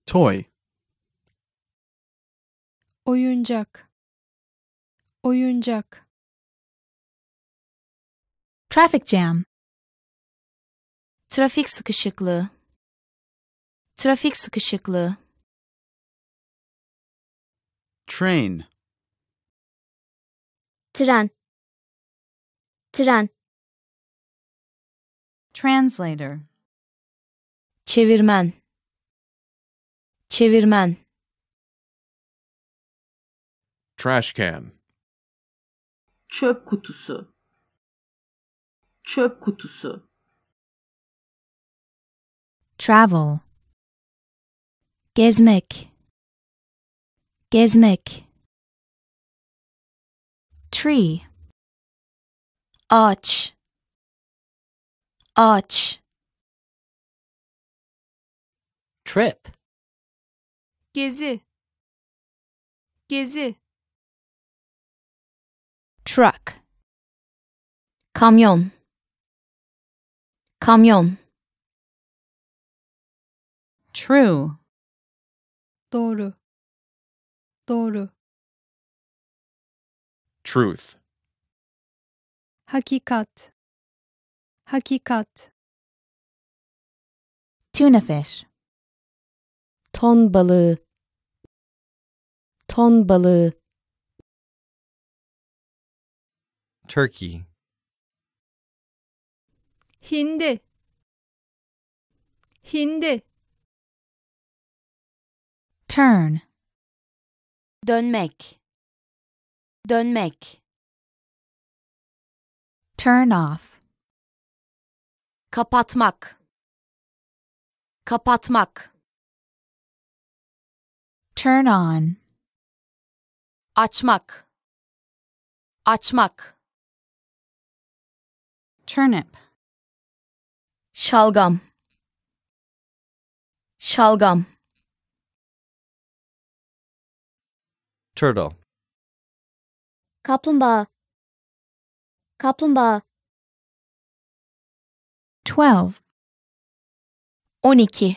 toy oyuncak oyuncak traffic jam trafik sıkışıklığı trafik sıkışıklığı train tren tren translator çevirmen Çevirmen Trash can Çöp kutusu Çöp kutusu Travel Gezmek Gezmek Tree Ağaç Ağaç Trip Gezi. Gezi. Truck. Kamyon. Kamyon. True. Doğru. Doğru. Truth. Hakikat. Hakikat. Tuna fish. ton balığı ton balığı turkey hindi hindi turn dönmek dönmek turn off kapatmak kapatmak Turn on. Açmak. Açmak. Turnip. Şalgam. Şalgam. Turtle. Kaplumbağa. Kaplumbağa. Twelve. On iki.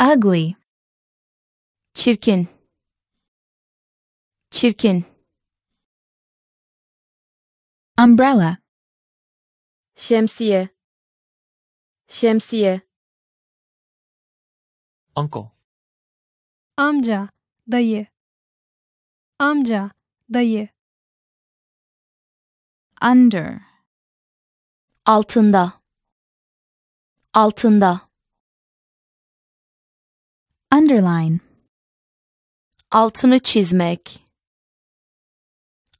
ugly çirkin çirkin umbrella şemsiye şemsiye uncle amca dayı amca dayı under altında altında Underline. Altını çizmek.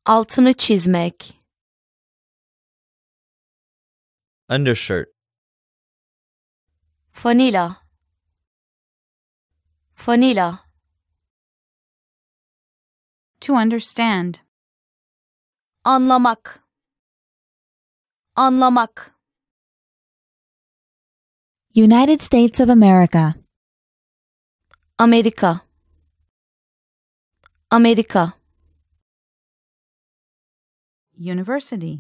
Altını çizmek. Undershirt. Fanila. Fanila. To understand. Anlamak. Anlamak. United States of America. Amerika Amerika University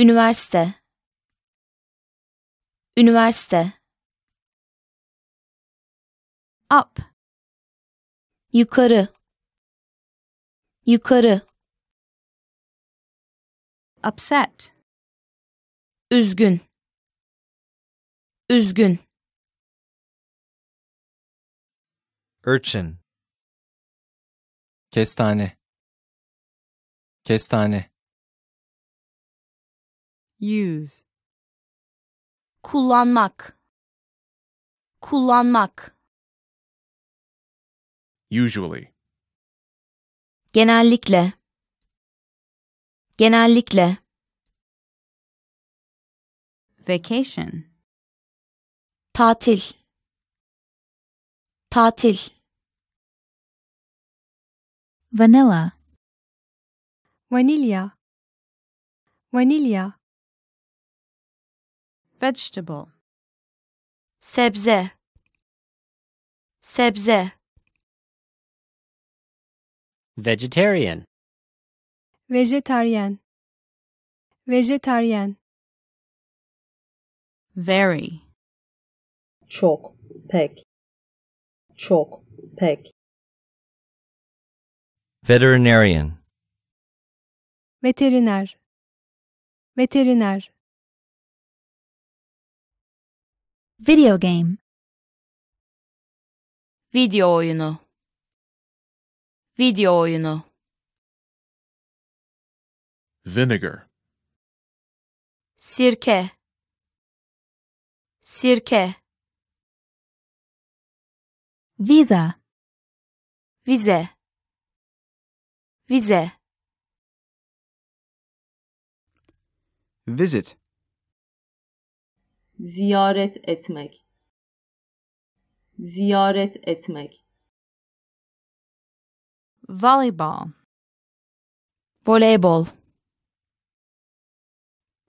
Üniversite Üniversite Up Yukarı Yukarı Upset Üzgün Üzgün urchin kestane kestane use kullanmak kullanmak usually genellikle genellikle vacation tatil tatil vanilla vanilla vanilla vegetable sebze sebze vegetarian vegetarian vegetarian very çok pek çok pek Veterinarian. Veteriner. Veteriner. Video game. Video oyunu. Video oyunu. Vinegar. Sirke. Sirke. Visa. Vize. Vize. Visit. Ziyaret etmek. Ziyaret etmek. Volleyball. Voleybol.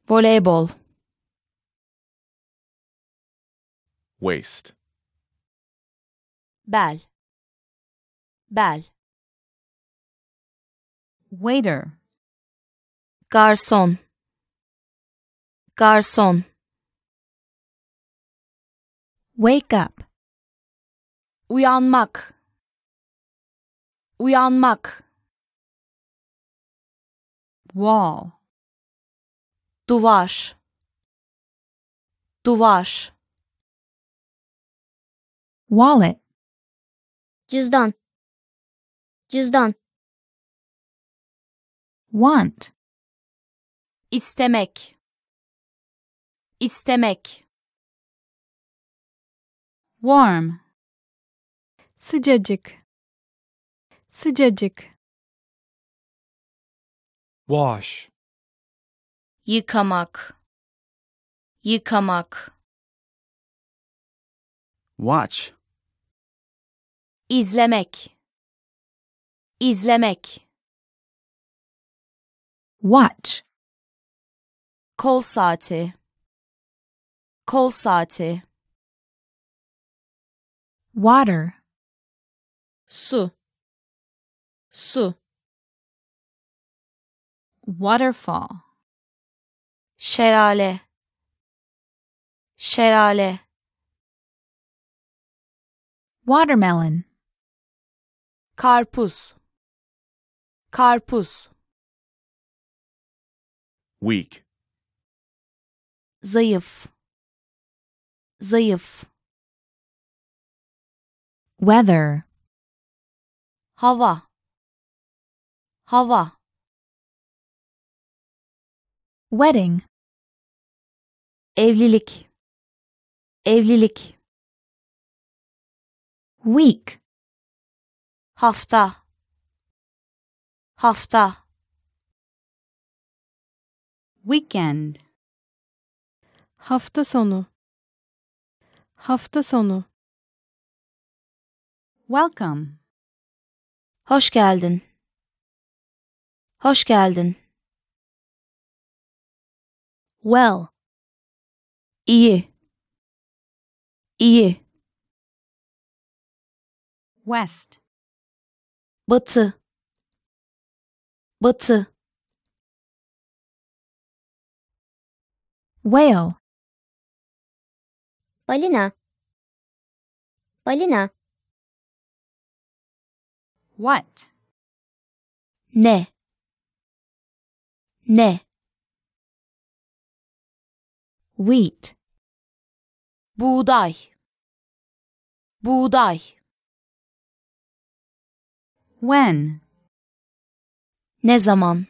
Voleybol. Waste. Bel. Bel waiter garçon garçon wake up uyanmak uyanmak wall duvar duvar wallet cüzdan cüzdan want istemek istemek warm sıcacık sıcacık wash yıkamak yıkamak watch izlemek izlemek Watch. Kol saati. Kol saati. Water. Su. Su. Waterfall. Şelale. Şelale. Watermelon. Karpuz. Karpuz. Weak. Zayıf. Zayıf. Weather. Hava. Hava. Wedding. Evlilik. Evlilik. Week. Hafta. Hafta. Weekend. Hafta sonu. Hafta sonu. Welcome. Hoş geldin. Hoş geldin. Well. İyi. İyi. West. Batı. Batı. Whale. Полина. Полина. What? Ne. Ne. Wheat. Buğday. Buğday. When? Ne zaman?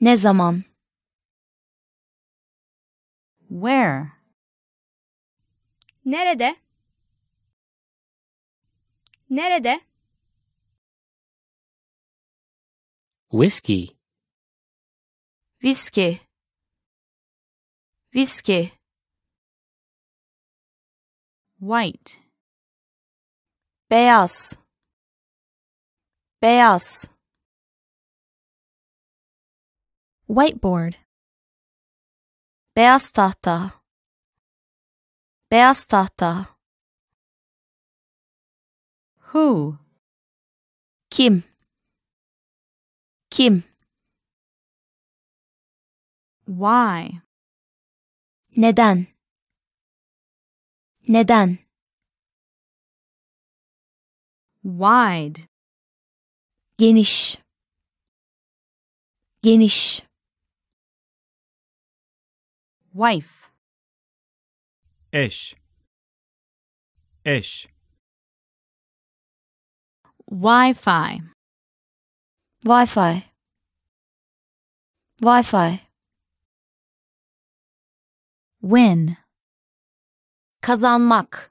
Ne zaman? Where? Nerede? Nerede? Whiskey. Whiskey. Whiskey. White. Beyaz. Beyaz. Whiteboard. beyaz tahta beyaz tahta who kim kim why neden neden wide geniş geniş wife Eş. Wi-Fi Wi-Fi Wi-Fi win kazanmak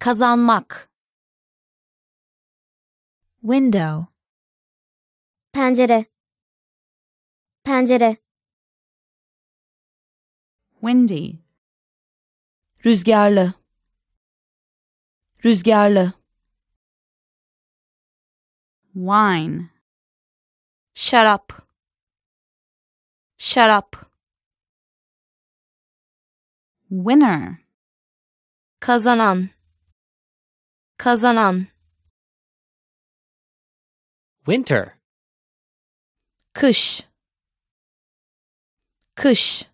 kazanmak window pencere pencere Windy. Rüzgarlı. Rüzgarlı. Wine. Şarap. Şarap. Winner. Kazanan. Kazanan. Winter. Kış. Kış.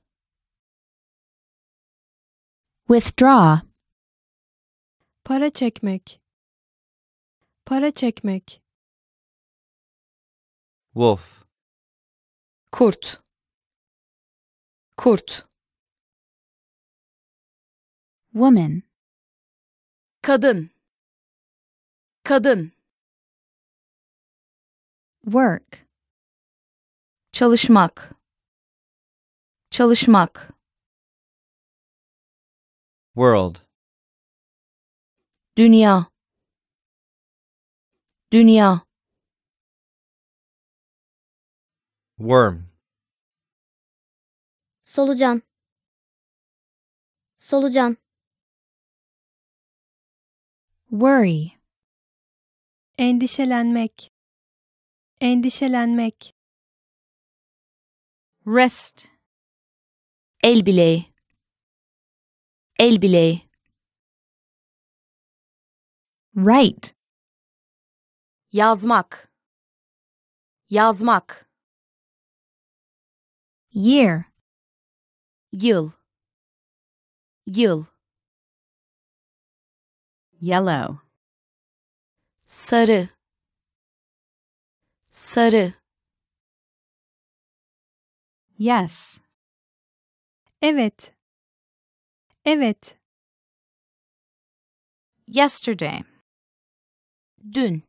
Withdraw. Para çekmek. Para çekmek. Wolf. Kurt. Kurt. Woman. Kadın. Kadın. Work. Çalışmak. Çalışmak. World. Dünya. Dünya. Worm. Solucan. Solucan. Worry. Endişelenmek. Endişelenmek. Rest. El bileği. El bileği. Write. Yazmak. Yazmak. Year. Yıl. Yıl. Yellow. Sarı. Sarı. Yes. Evet. Evet. Yesterday. Dün.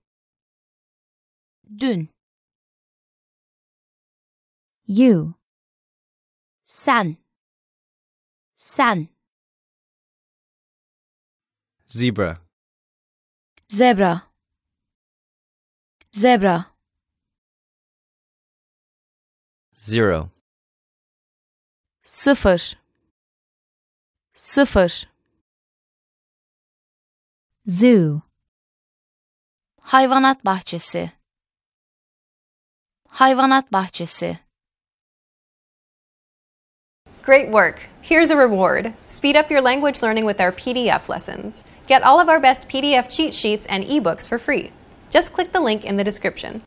Dün. You. Sen. Sen. Zebra. Zebra. Zebra. Zero. Sıfır. Sıfır Zoo Hayvanat bahçesi Hayvanat bahçesi Great work! Here's a reward. Speed up your language learning with our PDF lessons. Get all of our best PDF cheat sheets and ebooks for free. Just click the link in the description.